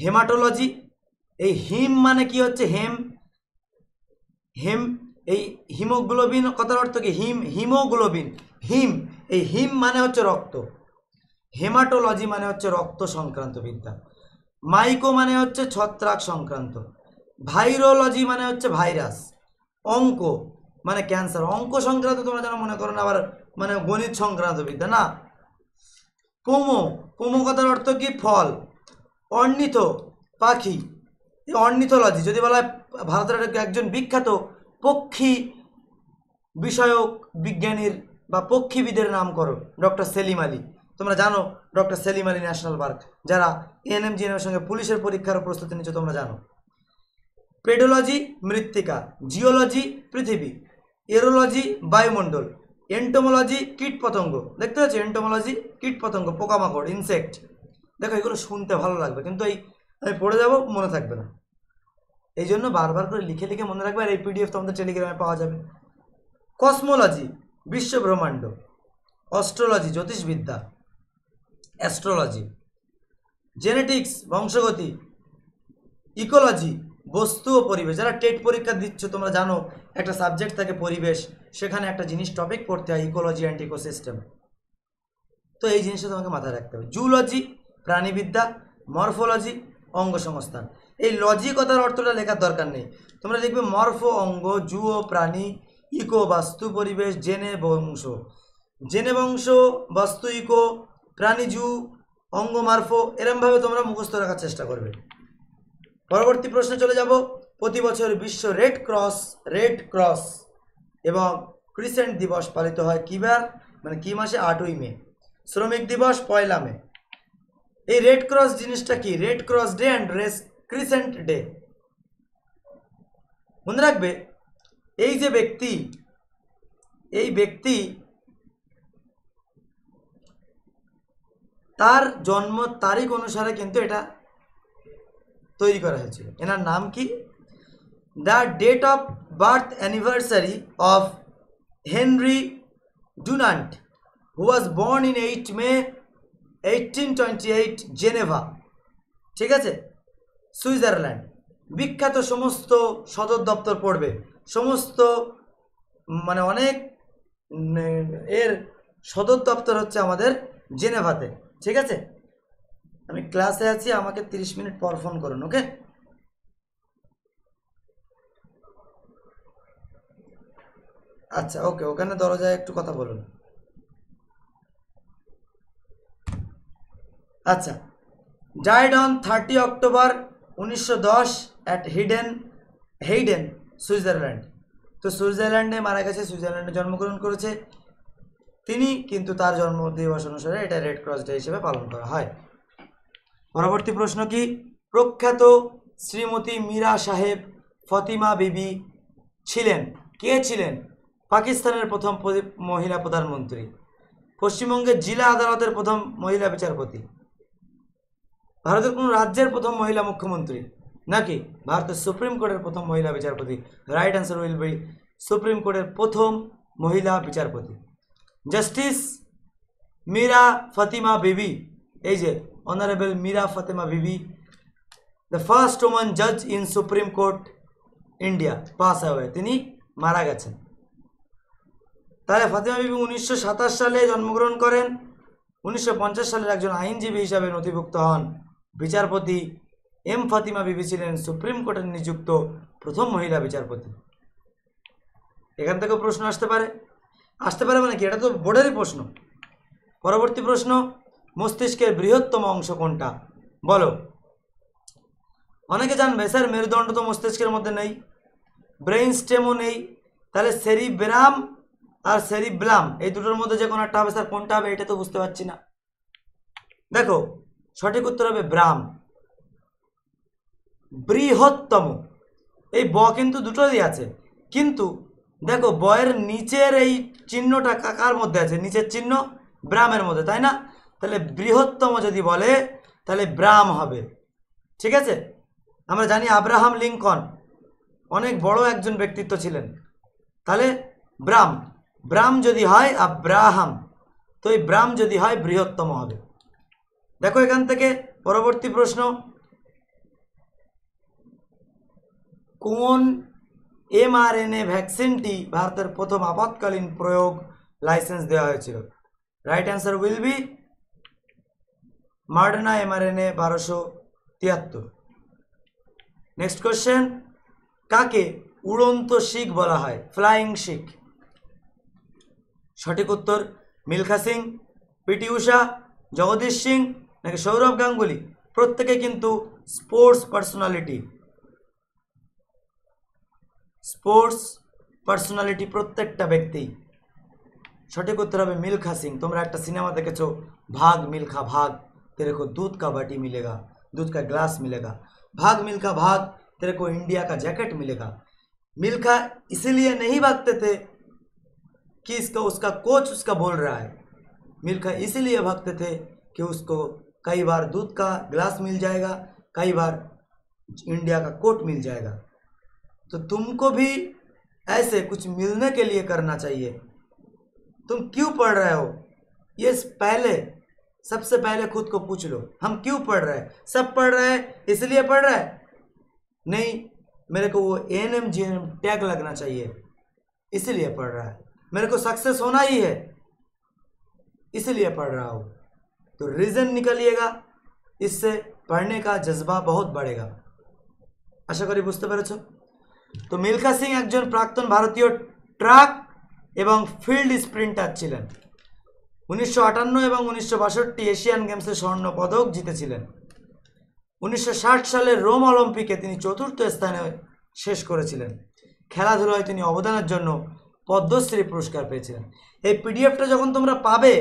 হেমাটোলজি এই হিম মানে কি হচ্ছে হেম হেম এই হিমোগ্লোবিন কথার অর্থ কি হিম হিমোগ্লোবিন হিম এই হিম মানে হচ্ছে রক্ত হেমাটোলজি মানে হচ্ছে রক্ত সংক্রান্ত বিদ্যা মাইকো মানে হচ্ছে ছত্রাক সংক্রান্ত ভাইরোলজি মানে হচ্ছে ভাইরাস অঙ্ক মানে ক্যান্সার অঙ্ক সংক্রান্ত তোমরা যেন মনে করো না আবার মানে গণিত সংক্রান্ত বিদ্যা না কোমো কোমো কথার অর্থ কি ফল অর্ণিত পাখি অর্নিথোলজি যদি বলা হয় ভারতের একজন বিখ্যাত পক্ষী বিষয়ক বিজ্ঞানীর বা পক্ষীবিদের নামকরণ ডক্টর সেলিম আলী তোমরা জানো doctor Salim Ali national park যারা এএনএম জিএনএমের সঙ্গে পুলিশের পরীক্ষার প্রস্তুতি নিচ্ছে তোমরা জানো পেডোলজি মৃত্তিকা জিওলজি পৃথিবী এরোলজি বায়ুমণ্ডল এন্টোমোলজি কীটপতঙ্গ দেখতে পাচ্ছি এন্টোমোলজি কীটপতঙ্গ পোকামাকড় ইনসেক্ট দেখো এগুলো শুনতে ভালো লাগবে কিন্তু এই আমি পড়ে যাবো মনে থাকবে না এই জন্য বারবার করে লিখে লিখে মনে রাখবে আর এই পিডিএফ তোমাদের টেলিগ্রামে পাওয়া যাবে কসমোলজি বিশ্বব্রহ্মাণ্ড অস্ট্রোলজি জ্যোতিষবিদ্যা অ্যাস্ট্রোলজি জেনেটিক্স বংশগতি ইকোলজি বস্তু ও পরিবেশ যারা টেট পরীক্ষা দিচ্ছ তোমরা জানো একটা সাবজেক্ট থাকে পরিবেশ সেখানে একটা জিনিস টপিক পড়তে হয় ইকোলজি অ্যান্ড ইকোসিস্টেম তো এই জিনিসটা তোমাকে মাথায় রাখতে হবে জুলজি প্রাণীবিদ্যা মরফোলজি অঙ্গ সংস্থান এই লজিকতার অর্থটা লেখার দরকার নেই তোমরা লিখবে মরফো অঙ্গ জুও প্রাণী ইকো বাস্তু পরিবেশ জেনে বংশ জেনে বংশ বাস্তু ইকো প্রাণীজু অঙ্গমার্ফো এরমভাবে তোমরা মুখস্থ রাখার চেষ্টা করবে পরবর্তী প্রশ্নে চলে যাব প্রতি বছর বিশ্ব রেড ক্রস রেড ক্রস এবং ক্রিসেন্ট দিবস পালিত হয় কিবার মানে কি মাসে আটই মে শ্রমিক দিবস পয়লা মে এই রেড ক্রস জিনিসটা কি red cross day and red crescent day মনে রাখবে এই যে ব্যক্তি এই ব্যক্তি তার জন্ম তারিখ অনুসারে কিন্তু এটা তৈরি করা হয়েছিল এনার নাম কি the date of birth anniversary of Henry Dunant who was born in eight May eighteen twenty eight Geneva ঠিক আছে সুইজারল্যান্ড বিখ্যাত সমস্ত সদর দপ্তর পড়বে সমস্ত মানে অনেক এর সদর দপ্তর হচ্ছে আমাদের জেনেভাতে ঠিক আছে আমি ক্লাসে আছি আমাকে 30 মিনিট পর ফোন করুন ওকে আচ্ছা ওকে ওখানে দরজায় একটু কথা বলুন আচ্ছা ডায়েড অন থার্টি অক্টোবর উনিশশো দশ অ্যাট হিডেন হেইডেন সুইজারল্যান্ড তো সুইজারল্যান্ডে মারা গেছে সুইজারল্যান্ডে জন্মগ্রহণ করেছে তিনি কিন্তু তার জন্ম দিবস অনুসারে এটা রেড ক্রস ডে হিসেবে পালন করা হয় পরবর্তী প্রশ্ন কি প্রখ্যাত শ্রীমতী মীরা সাহেব ফতিমা বিবি ছিলেন কে ছিলেন পাকিস্তানের প্রথম মহিলা প্রধানমন্ত্রী পশ্চিমবঙ্গের জেলা আদালতের প্রথম মহিলা বিচারপতি ভারতের কোনো রাজ্যের প্রথম মহিলা মুখ্যমন্ত্রী নাকি ভারতের সুপ্রিম কোর্টের প্রথম মহিলা বিচারপতি right answer will be supreme কোর্টের প্রথম মহিলা বিচারপতি জাস্টিস মীরা ফতিমা বিবি এই যে honourable Meera Fathima Beevi the first woman জাজ in supreme court India pass হয়ে তিনি মারা গেছেন তাহলে ফাতেমা বিবি উনিশশো সালে জন্মগ্রহণ করেন উনিশশো সালের একজন আইনজীবী হিসাবে নথিভুক্ত হন বিচারপতি এম ফাতিমা বিবি ছিলেন সুপ্রিম কোর্টের নিযুক্ত প্রথম মহিলা বিচারপতি এখান থেকে প্রশ্ন আসতে পারে আসতে পারে মানে কি এটা তো বোর্ডেরই প্রশ্ন পরবর্তী প্রশ্ন মস্তিষ্কের বৃহত্তম অংশ কোনটা বলো অনেকে জানবে স্যার মেরুদণ্ড তো মস্তিষ্কের মধ্যে নেই ব্রেইন স্টেমও নেই তাহলে সেরি ব্রাম আর সেরি সেরিব্লাম এই দুটোর মধ্যে যে কোনো একটা হবে স্যার কোনটা হবে এটা তো বুঝতে পারছি না দেখো সঠিক উত্তর হবে ব্রাম বৃহত্তম এই ব কিন্তু দুটোই আছে কিন্তু দেখো বয়ের নিচের এই চিহ্নটা কাকার মধ্যে আছে নিচের চিহ্ন ব্রামের মধ্যে তাই না তাহলে বৃহত্তম যদি বলে তাহলে ব্রাম হবে ঠিক আছে আমরা জানি আব্রাহাম লিঙ্কন অনেক বড় একজন ব্যক্তিত্ব ছিলেন তাহলে ব্রাম ব্রাম যদি হয় আব্রাহাম তো এই ব্রাম যদি হয় বৃহত্তম হবে দেখো এখান থেকে পরবর্তী প্রশ্ন কোন এমআরএনএ ভ্যাকসিনটি ভারতের প্রথম আপাতকালীন প্রয়োগ লাইসেন্স দেওয়া হয়েছিল right answer will be Moderna mRNA বারোশো তিয়াত্তর নেক্সট কোয়েশ্চেন কাকে উড়ন্ত শিখ বলা হয় ফ্লাইং শিখ সঠিক উত্তর মিলখা সিং পিটি উষা জগদীশ সিং নাকি সৌরভ গাঙ্গুলি প্রত্যেকে কিন্তু স্পোর্টস পার্সোনালিটি स्पोर्ट्स পার্সোনালিটি प्रत्येक व्यक्ति সঠিক उत्तर मिल्खा सिंह तुम्हारा एक सिनेमा देखे भाग मिल्खा भाग तेरे को दूध का बाटी मिलेगा दूध का ग्लास मिलेगा भाग मिल्खा भाग तेरे को इंडिया का जैकेट मिलेगा मिल्खा इसीलिए नहीं भागते थे कि इसका उसका कोच उसका बोल रहा है मिल्खा इसीलिए भागते थे कि उसको कई बार दूध का ग्लास मिल जाएगा कई बार इंडिया का कोट मिल जाएगा तो तुमको भी ऐसे कुछ मिलने के लिए करना चाहिए तुम क्यों पढ़ रहे हो ये पहले सबसे पहले खुद को पूछ लो हम क्यों पढ़ रहे हैं सब पढ़ रहे हैं इसलिए पढ़ रहे हैं नहीं मेरे को वो N M G N tag लगना चाहिए इसलिए पढ़ रहा है मेरे को सक्सेस होना ही है इसलिए पढ़ रहा हूँ तो रीज़न निकलिएगा इससे पढ़ने का जज्बा बहुत बढ़ेगा আশা बुझते पे পেরেছো তো মিলখা সিং একজন প্রাক্তন ভারতীয় ট্রাক এবং ফিল্ড স্প্রিন্টার ছিলেন উনিশশো এবং উনিশশো এশিয়ান গেমসে স্বর্ণ পদক জিতেছিলেন উনিশশো সালে রোম অলিম্পিকে তিনি চতুর্থ স্থানে শেষ করেছিলেন খেলাধুলায় তিনি অবদানের জন্য পদ্মশ্রী পুরস্কার পেয়েছিলেন এই পিডিএফটা যখন তোমরা পাবে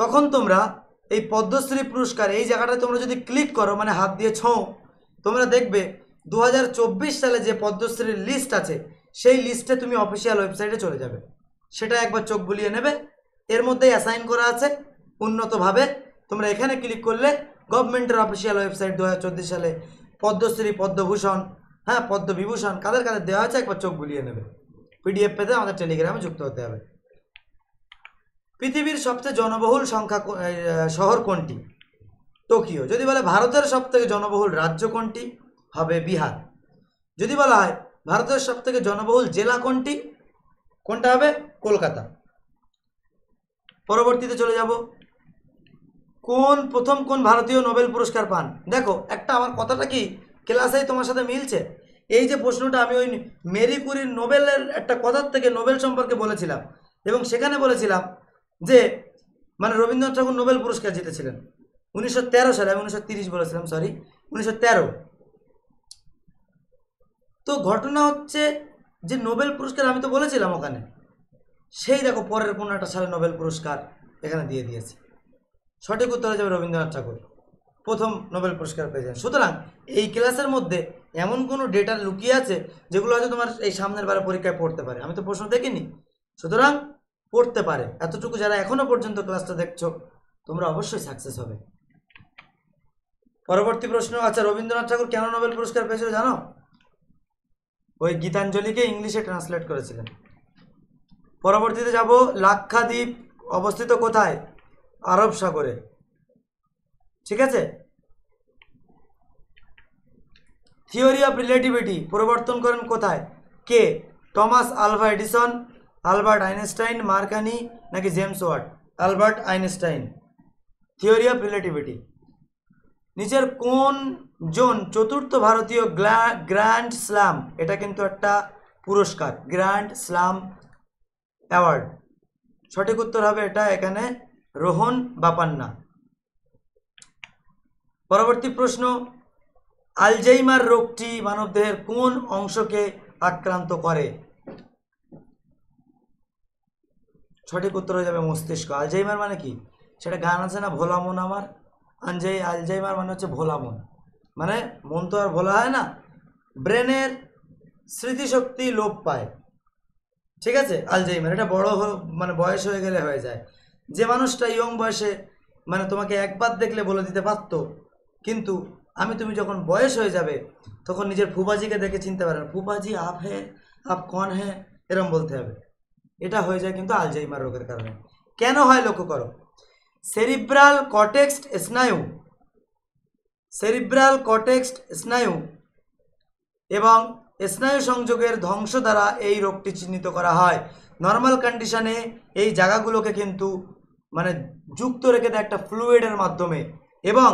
তখন তোমরা এই পদ্মশ্রী পুরস্কার এই জায়গাটা তোমরা যদি ক্লিক করো মানে হাত দিয়ে ছো তোমরা দেখবে দু সালে যে পদ্মশ্রীর লিস্ট আছে সেই লিস্টে তুমি অফিসিয়াল ওয়েবসাইটে চলে যাবে সেটা একবার চোখ বুলিয়ে নেবে এর মধ্যে অ্যাসাইন করা আছে উন্নতভাবে তোমরা এখানে ক্লিক করলে গভর্নমেন্টের অফিসিয়াল ওয়েবসাইট দু সালে পদ্মশ্রী পদ্মভূষণ হ্যাঁ পদ্মবিভূষণ কাদের কাদের দেওয়া হয়েছে একবার চোখ বুলিয়ে নেবে পিডিএফ পেতে আমাদের টেলিগ্রামে যুক্ত হতে হবে পৃথিবীর সবচেয়ে জনবহুল সংখ্যা শহর কোনটি টোকিও যদি বলে ভারতের সবথেকে জনবহুল রাজ্য কোনটি হবে বিহার যদি বলা হয় ভারতের সবথেকে জনবহুল জেলা কোনটি কোনটা হবে কলকাতা পরবর্তীতে চলে যাব কোন প্রথম কোন ভারতীয় নোবেল পুরস্কার পান দেখো একটা আমার কথাটা কি ক্লাসেই তোমার সাথে মিলছে এই যে প্রশ্নটা আমি ওই মেরি কুরির নোবেলের একটা কথার থেকে নোবেল সম্পর্কে বলেছিলাম এবং সেখানে বলেছিলাম যে মানে রবীন্দ্রনাথ ঠাকুর নোবেল পুরস্কার জিতেছিলেন উনিশশো সালে আমি উনিশশো বলেছিলাম সরি উনিশশো তো ঘটনা হচ্ছে যে নোবেল পুরস্কার আমি তো বলেছিলাম ওখানে সেই দেখো পরের কোনো একটা সালে নোবেল পুরস্কার এখানে দিয়ে দিয়েছে সঠিক উত্তরে যাবে রবীন্দ্রনাথ ঠাকুর প্রথম নোবেল পুরস্কার পেয়েছেন সুতরাং এই ক্লাসের মধ্যে এমন কোনো ডেটা লুকিয়ে আছে যেগুলো হয়তো তোমার এই সামনের বারে পরীক্ষায় পড়তে পারে আমি তো প্রশ্ন দেখিনি সুতরাং পড়তে পারে এতটুকু যারা এখনও পর্যন্ত ক্লাসটা দেখছো তোমরা অবশ্যই সাকসেস হবে পরবর্তী প্রশ্ন আচ্ছা রবীন্দ্রনাথ ঠাকুর কেন নোবেল পুরস্কার পেয়েছিল জানো ওই গীতাঞ্জলিকে ইংলিশে ট্রান্সলেট করেছিলেন পরবর্তীতে যাব লাক্ষাদ্বীপ অবস্থিত কোথায় আরব সাগরে ঠিক আছে থিওরি অফ রিলেটিভিটি পরিবর্তন করেন কোথায় কে Thomas Alva Edison Albert Einstein Marconi নাকি James Watt Albert Einstein theory of relativity নিজের কোন জোন চতুর্থ ভারতীয় গ্র্যান্ড স্লাম এটা কিন্তু একটা পুরস্কার গ্র্যান্ড স্লাম অ্যাওয়ার্ড সঠিক উত্তর হবে এটা এখানে রোহন বাপান্না পরবর্তী প্রশ্ন আলজেইমার রোগটি মানবদেহের কোন অংশকে আক্রান্ত করে সঠিক উত্তর হয়ে যাবে মস্তিষ্ক আলজাইমার মানে কি সেটা গান আছে না ভোলামন আমার যে আলজাইমার মানে হচ্ছে ভোলা মন মানে মন তো আর ভোলা হয় না ব্রেনের স্মৃতিশক্তি লোপ পায় ঠিক আছে আলজাইমার এটা বড় মানে বয়স হয়ে গেলে হয়ে যায় যে মানুষটা ইয়ং বয়সে মানে তোমাকে একবার দেখলে বলে দিতে পারতো কিন্তু আমি তুমি যখন বয়স হয়ে যাবে তখন নিজের ফুবাজিকে দেখে চিনতে পারে না ফুবাজি আপ হে আপ কন হে এরম বলতে হবে এটা হয়ে যায় কিন্তু আলজাইমার রোগের কারণে কেন হয় লক্ষ্য করো সেরিব্রাল কটেক্সট স্নায়ু সেরিব্রাল কটেক্সট স্নায়ু এবং স্নায়ু সংযোগের ধ্বংস দ্বারা এই রোগটি চিহ্নিত করা হয় নর্মাল কন্ডিশনে এই জায়গাগুলোকে কিন্তু মানে যুক্ত রেখে দেয় একটা ফ্লুয়েডের মাধ্যমে এবং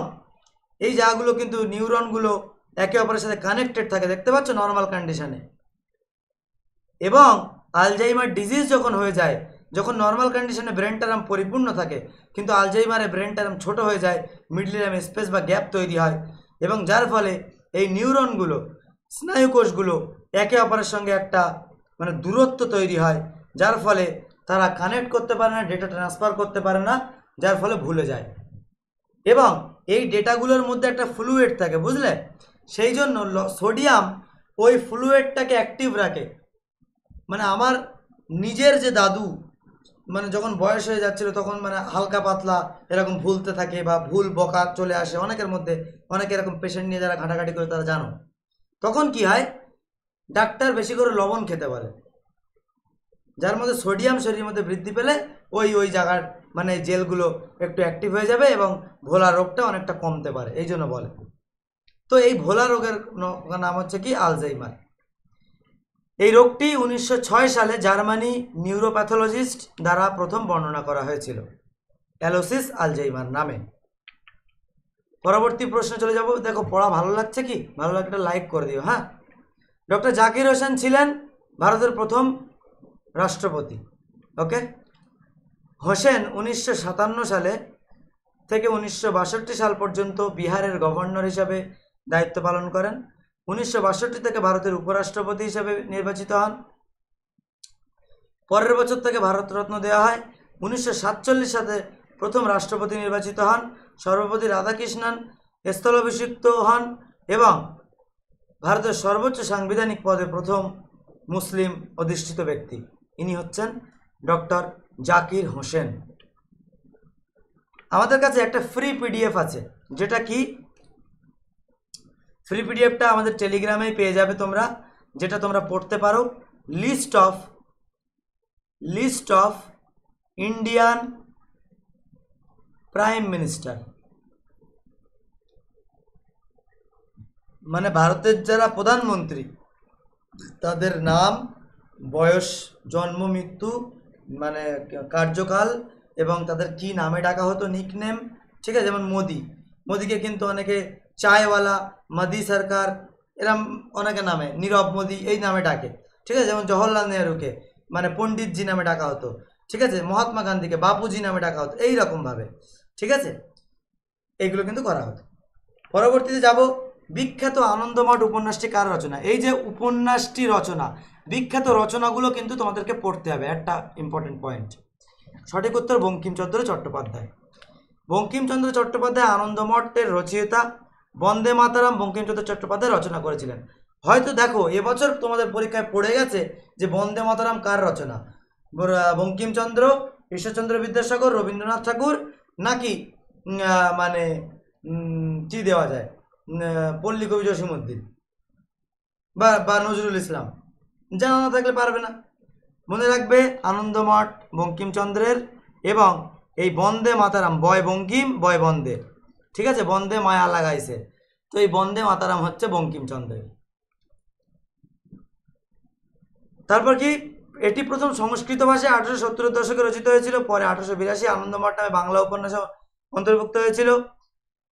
এই জায়গাগুলো কিন্তু নিউরনগুলো একে অপরের সাথে কানেক্টেড থাকে দেখতে পাচ্ছ নর্মাল কন্ডিশনে এবং আলজাইমার ডিজিজ যখন হয়ে যায় যখন নর্মাল কন্ডিশনে ব্রেন টার্ম পরিপূর্ণ থাকে কিন্তু আলজাইমারে ব্রেন টার্ম ছোটো হয়ে যায় মিডল টার্ম স্পেস বা গ্যাপ তৈরি হয় এবং যার ফলে এই নিউরনগুলো স্নায়ুকোষগুলো একে অপরের সঙ্গে একটা মানে দূরত্ব তৈরি হয় যার ফলে তারা কানেক্ট করতে পারে না ডেটা ট্রান্সফার করতে পারে না যার ফলে ভুলে যায় এবং এই ডেটাগুলোর মধ্যে একটা ফ্লুয়েড থাকে বুঝলে সেই জন্য সোডিয়াম ওই ফ্লুয়েডটাকে অ্যাক্টিভ রাখে মানে আমার নিজের যে দাদু মানে যখন বয়স হয়ে যাচ্ছিল তখন মানে হালকা পাতলা এরকম ভুলতে থাকে বা ভুল বকা চলে আসে অনেকের মধ্যে অনেকে এরকম পেশেন্ট নিয়ে যারা ঘাঁটাঘাটি করে তারা জানো তখন কি হয় ডাক্তার বেশি করে লবণ খেতে পারে যার মধ্যে সোডিয়াম শরীরের মধ্যে বৃদ্ধি পেলে ওই ওই জায়গার মানে জেলগুলো একটু অ্যাক্টিভ হয়ে যাবে এবং ভোলা রোগটা অনেকটা কমতে পারে এই জন্য বলে তো এই ভোলা রোগের নাম হচ্ছে কি আলজাইমার এই রোগটি উনিশশো সালে জার্মানি নিউরোপ্যাথোলজিস্ট দ্বারা প্রথম বর্ণনা করা হয়েছিল অ্যালোসিস আলজাইমার নামে পরবর্তী প্রশ্ন চলে যাব দেখো পড়া ভালো লাগছে কি ভালো লাগলে একটা লাইক করে দিও হ্যাঁ ডক্টর জাকির হোসেন ছিলেন ভারতের প্রথম রাষ্ট্রপতি ওকে হোসেন উনিশশো সালে থেকে উনিশশো সাল পর্যন্ত বিহারের গভর্নর হিসাবে দায়িত্ব পালন করেন উনিশশো থেকে ভারতের উপরাষ্ট্রপতি হিসেবে নির্বাচিত হন পরের বছর থেকে ভারতরত্ন দেওয়া হয় উনিশশো সালে প্রথম রাষ্ট্রপতি নির্বাচিত হন সর্বপতি রাধাকৃষ্ণন স্থলাভিষিক্ত হন এবং ভারতের সর্বোচ্চ সাংবিধানিক পদে প্রথম মুসলিম অধিষ্ঠিত ব্যক্তি ইনি হচ্ছেন ডক্টর জাকির হোসেন আমাদের কাছে একটা ফ্রি পিডিএফ আছে যেটা কি ফ্রি পিডিএফটা আমাদের টেলিগ্রামেই পেয়ে যাবে তোমরা যেটা তোমরা পড়তে পারো list of list of Indian prime minister মানে ভারতের যারা প্রধানমন্ত্রী তাদের নাম বয়স জন্ম মৃত্যু মানে কার্যকাল এবং তাদের কি নামে ডাকা হতো নিকনেম ঠিক আছে যেমন মোদি মোদিকে কিন্তু অনেকে চায়ওয়ালা মাদি সরকার এরম অনেকে নামে নীরব মোদি এই নামে ডাকে ঠিক আছে যেমন জওহরলাল নেহরুকে মানে পণ্ডিতজি নামে ডাকা হতো ঠিক আছে মহাত্মা গান্ধীকে বাপুজি নামে ডাকা হতো এইরকমভাবে ঠিক আছে এইগুলো কিন্তু করা হতো পরবর্তীতে যাব বিখ্যাত আনন্দমঠ উপন্যাসটি কার রচনা এই যে উপন্যাসটি রচনা বিখ্যাত রচনাগুলো কিন্তু তোমাদেরকে পড়তে হবে একটা ইম্পর্টেন্ট পয়েন্ট সঠিক উত্তর বঙ্কিমচন্দ্র চট্টোপাধ্যায় বঙ্কিমচন্দ্র চট্টোপাধ্যায় আনন্দমঠের রচয়িতা বন্দে মাতারাম বঙ্কিমচন্দ্র চট্টোপাধ্যায় রচনা করেছিলেন হয়তো দেখো এবছর তোমাদের পরীক্ষায় পড়ে গেছে যে বন্দে মাতারাম কার রচনা বঙ্কিমচন্দ্র ঈশ্বরচন্দ্র বিদ্যাসাগর রবীন্দ্রনাথ ঠাকুর নাকি মানে কি দেওয়া যায় পল্লী কবি জসিমুদ্দিন বা বা নজরুল ইসলাম জানা না থাকলে পারবে না মনে রাখবে আনন্দমঠ বঙ্কিমচন্দ্রের এবং এই বন্দে মাতারাম বয় বঙ্কিম বয় বন্দে ঠিক আছে বন্দে মায়া লাগাইছে তো এই বন্দে মাতারাম হচ্ছে বঙ্কিমচন্দ্রের তারপর কি এটি প্রথম সংস্কৃত ভাষায় আঠারোশো সত্তরের দশকে রচিত হয়েছিল পরে আঠারোশো বিরাশি আনন্দমাঠ নামে বাংলা উপন্যাস অন্তর্ভুক্ত হয়েছিল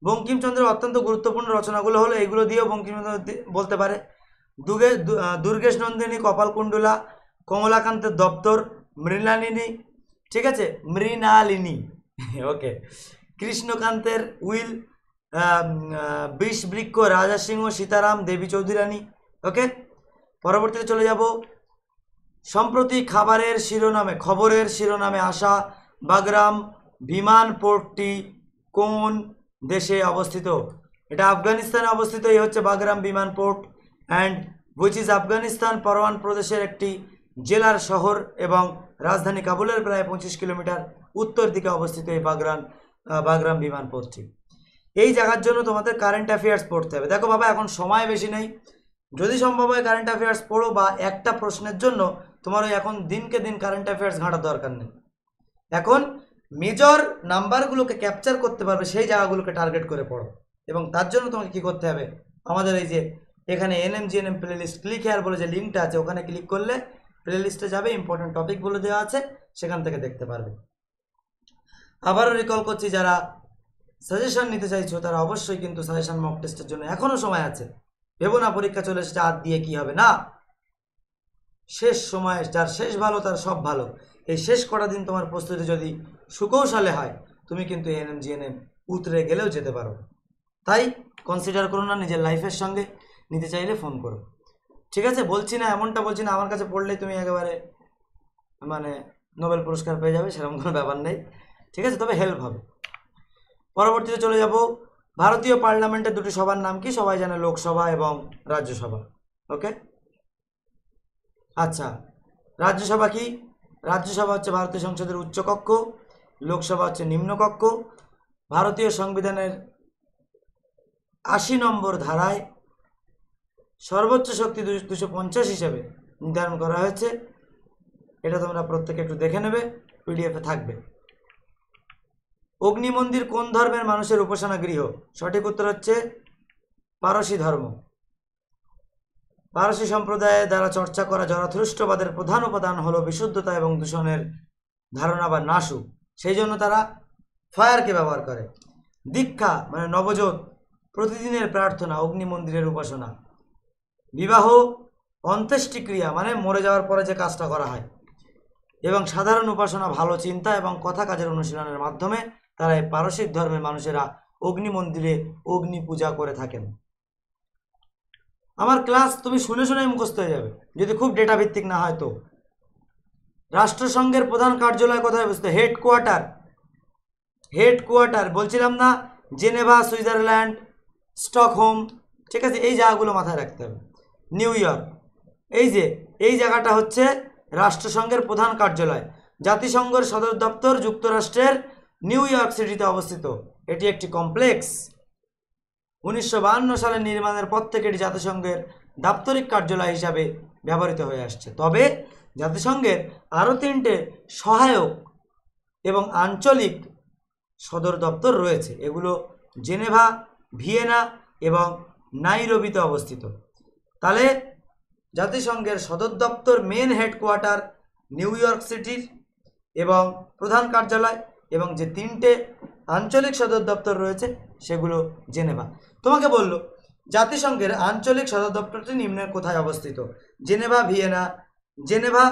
বঙ্কিমচন্দ্রের অত্যন্ত গুরুত্বপূর্ণ রচনাগুলো হলো এগুলো দিয়েও বঙ্কিমচন্দ্র বলতে পারে দুর্গে দুর্গেশ নন্দিনী কপালকুণ্ডুলা কমলাকান্তের দপ্তর মৃণালিনী ঠিক আছে মৃণালিনী ওকে কৃষ্ণকান্তের উইল বিষ বৃক্ষ রাজা সিংহ সীতারাম দেবী চৌধুরানী ওকে পরবর্তীতে চলে যাব সম্প্রতি খাবারের শিরোনামে খবরের শিরোনামে আসা বাগরাম বিমান পোর্টটি কোন দেশে অবস্থিত এটা আফগানিস্তানে অবস্থিত এই হচ্ছে বাগরাম বিমান port and which is Afghanistan Parwan প্রদেশের একটি জেলার শহর এবং রাজধানী কাবুলের প্রায় পঁচিশ কিলোমিটার উত্তর দিকে অবস্থিত এই বাগরান বাগরাম বিমান পত্রিক এই জায়গার জন্য তোমাদের কারেন্ট অ্যাফেয়ার্স পড়তে হবে দেখো বাবা এখন সময় বেশি নেই যদি সম্ভব হয় কারেন্ট অ্যাফেয়ার্স পড়ো বা একটা প্রশ্নের জন্য তোমার ওই এখন দিনকে দিন কারেন্ট অ্যাফেয়ার্স ঘাঁটার দরকার নেই এখন মেজর নাম্বারগুলোকে ক্যাপচার করতে পারবে সেই জায়গাগুলোকে টার্গেট করে পড়ো এবং তার জন্য তোমাকে কি করতে হবে আমাদের এই যে এখানে N N M playlist click here বলে যে লিঙ্কটা আছে ওখানে ক্লিক করলে প্লে লিস্টে যাবে ইম্পর্টেন্ট টপিক বলে দেওয়া আছে সেখান থেকে দেখতে পারবে আবারও রিকল করছি যারা সাজেশন নিতে চাইছো তারা অবশ্যই কিন্তু সাজেশন মক টেস্টের জন্য এখনও সময় আছে ভেবো না পরীক্ষা চলে এসেছে আর দিয়ে কি হবে না শেষ সময় যার শেষ ভালো তার সব ভালো এই শেষ কটা দিন তোমার প্রস্তুতি যদি সুকৌশলে হয় তুমি কিন্তু এনএম জিএনএম উতরে গেলেও যেতে পারো তাই কনসিডার করো না নিজের লাইফের সঙ্গে নিতে চাইলে ফোন করো ঠিক আছে বলছি না এমনটা বলছি না আমার কাছে পড়লে তুমি একেবারে মানে নোবেল পুরস্কার পেয়ে যাবে সেরকম কোনো ব্যাপার নেই ঠিক আছে তবে হেল্প হবে পরবর্তীতে চলে যাব ভারতীয় পার্লামেন্টের দুটি সভার নাম কি সবাই জানে লোকসভা এবং রাজ্যসভা ওকে আচ্ছা রাজ্যসভা কি রাজ্যসভা হচ্ছে ভারতীয় সংসদের উচ্চকক্ষ লোকসভা হচ্ছে নিম্নকক্ষ ভারতীয় সংবিধানের আশি নম্বর ধারায় সর্বোচ্চ শক্তি দুশো পঞ্চাশ হিসেবে নির্ধারণ করা হয়েছে এটা তোমরা প্রত্যেকে একটু দেখে নেবে পিডিএফে থাকবে অগ্নি মন্দির কোন ধর্মের মানুষের উপাসনা গৃহ সঠিক উত্তর হচ্ছে পারসী ধর্ম পারসি সম্প্রদায়ের দ্বারা চর্চা করা জরাথুষ্টবাদের প্রধান উপাদান হলো বিশুদ্ধতা এবং দূষণের ধারণা বা নাশু সেই জন্য তারা ফায়ারকে ব্যবহার করে দীক্ষা মানে নবজোত প্রতিদিনের প্রার্থনা অগ্নি মন্দিরের উপাসনা বিবাহ অন্ত্যেষ্টিক্রিয়া মানে মরে যাওয়ার পরে যে কাজটা করা হয় এবং সাধারণ উপাসনা ভালো চিন্তা এবং কথা কাজের অনুশীলনের মাধ্যমে তারা এই পারসিক ধর্মের মানুষেরা অগ্নি মন্দিরে অগ্নি পূজা করে থাকেন আমার ক্লাস তুমি শুনে শুনে মুখস্থ হয়ে যাবে যদি খুব ডেটা ভিত্তিক না হয় তো রাষ্ট্রসংঘের প্রধান কার্যালয় কোথায় বুঝতে হেডকোয়ার্টার হেডকোয়ার্টার বলছিলাম না জেনেভা সুইজারল্যান্ড স্টকহোম ঠিক আছে এই জায়গাগুলো মাথায় রাখতে হবে নিউ ইয়র্ক এই যে এই জায়গাটা হচ্ছে রাষ্ট্রসংঘের প্রধান কার্যালয় জাতিসংঘের সদর দপ্তর যুক্তরাষ্ট্রের নিউ ইয়র্ক সিটিতে অবস্থিত এটি একটি কমপ্লেক্স উনিশশো সালে নির্মাণের পর থেকে এটি জাতিসংঘের দাপ্তরিক কার্যালয় হিসাবে ব্যবহৃত হয়ে আসছে তবে জাতিসংঘের আরও তিনটে সহায়ক এবং আঞ্চলিক সদর দপ্তর রয়েছে এগুলো জেনেভা ভিয়েনা এবং নাইরবিতে অবস্থিত তাহলে জাতিসংঘের সদর দপ্তর মেন হেডকোয়ার্টার নিউ ইয়র্ক সিটির এবং প্রধান কার্যালয় এবং যে তিনটে আঞ্চলিক সদর দপ্তর রয়েছে সেগুলো জেনেভা তোমাকে বলল জাতিসংঘের আঞ্চলিক সদর দপ্তরটি নিম্নের কোথায় অবস্থিত জেনেভা ভিয়েনা জেনেভা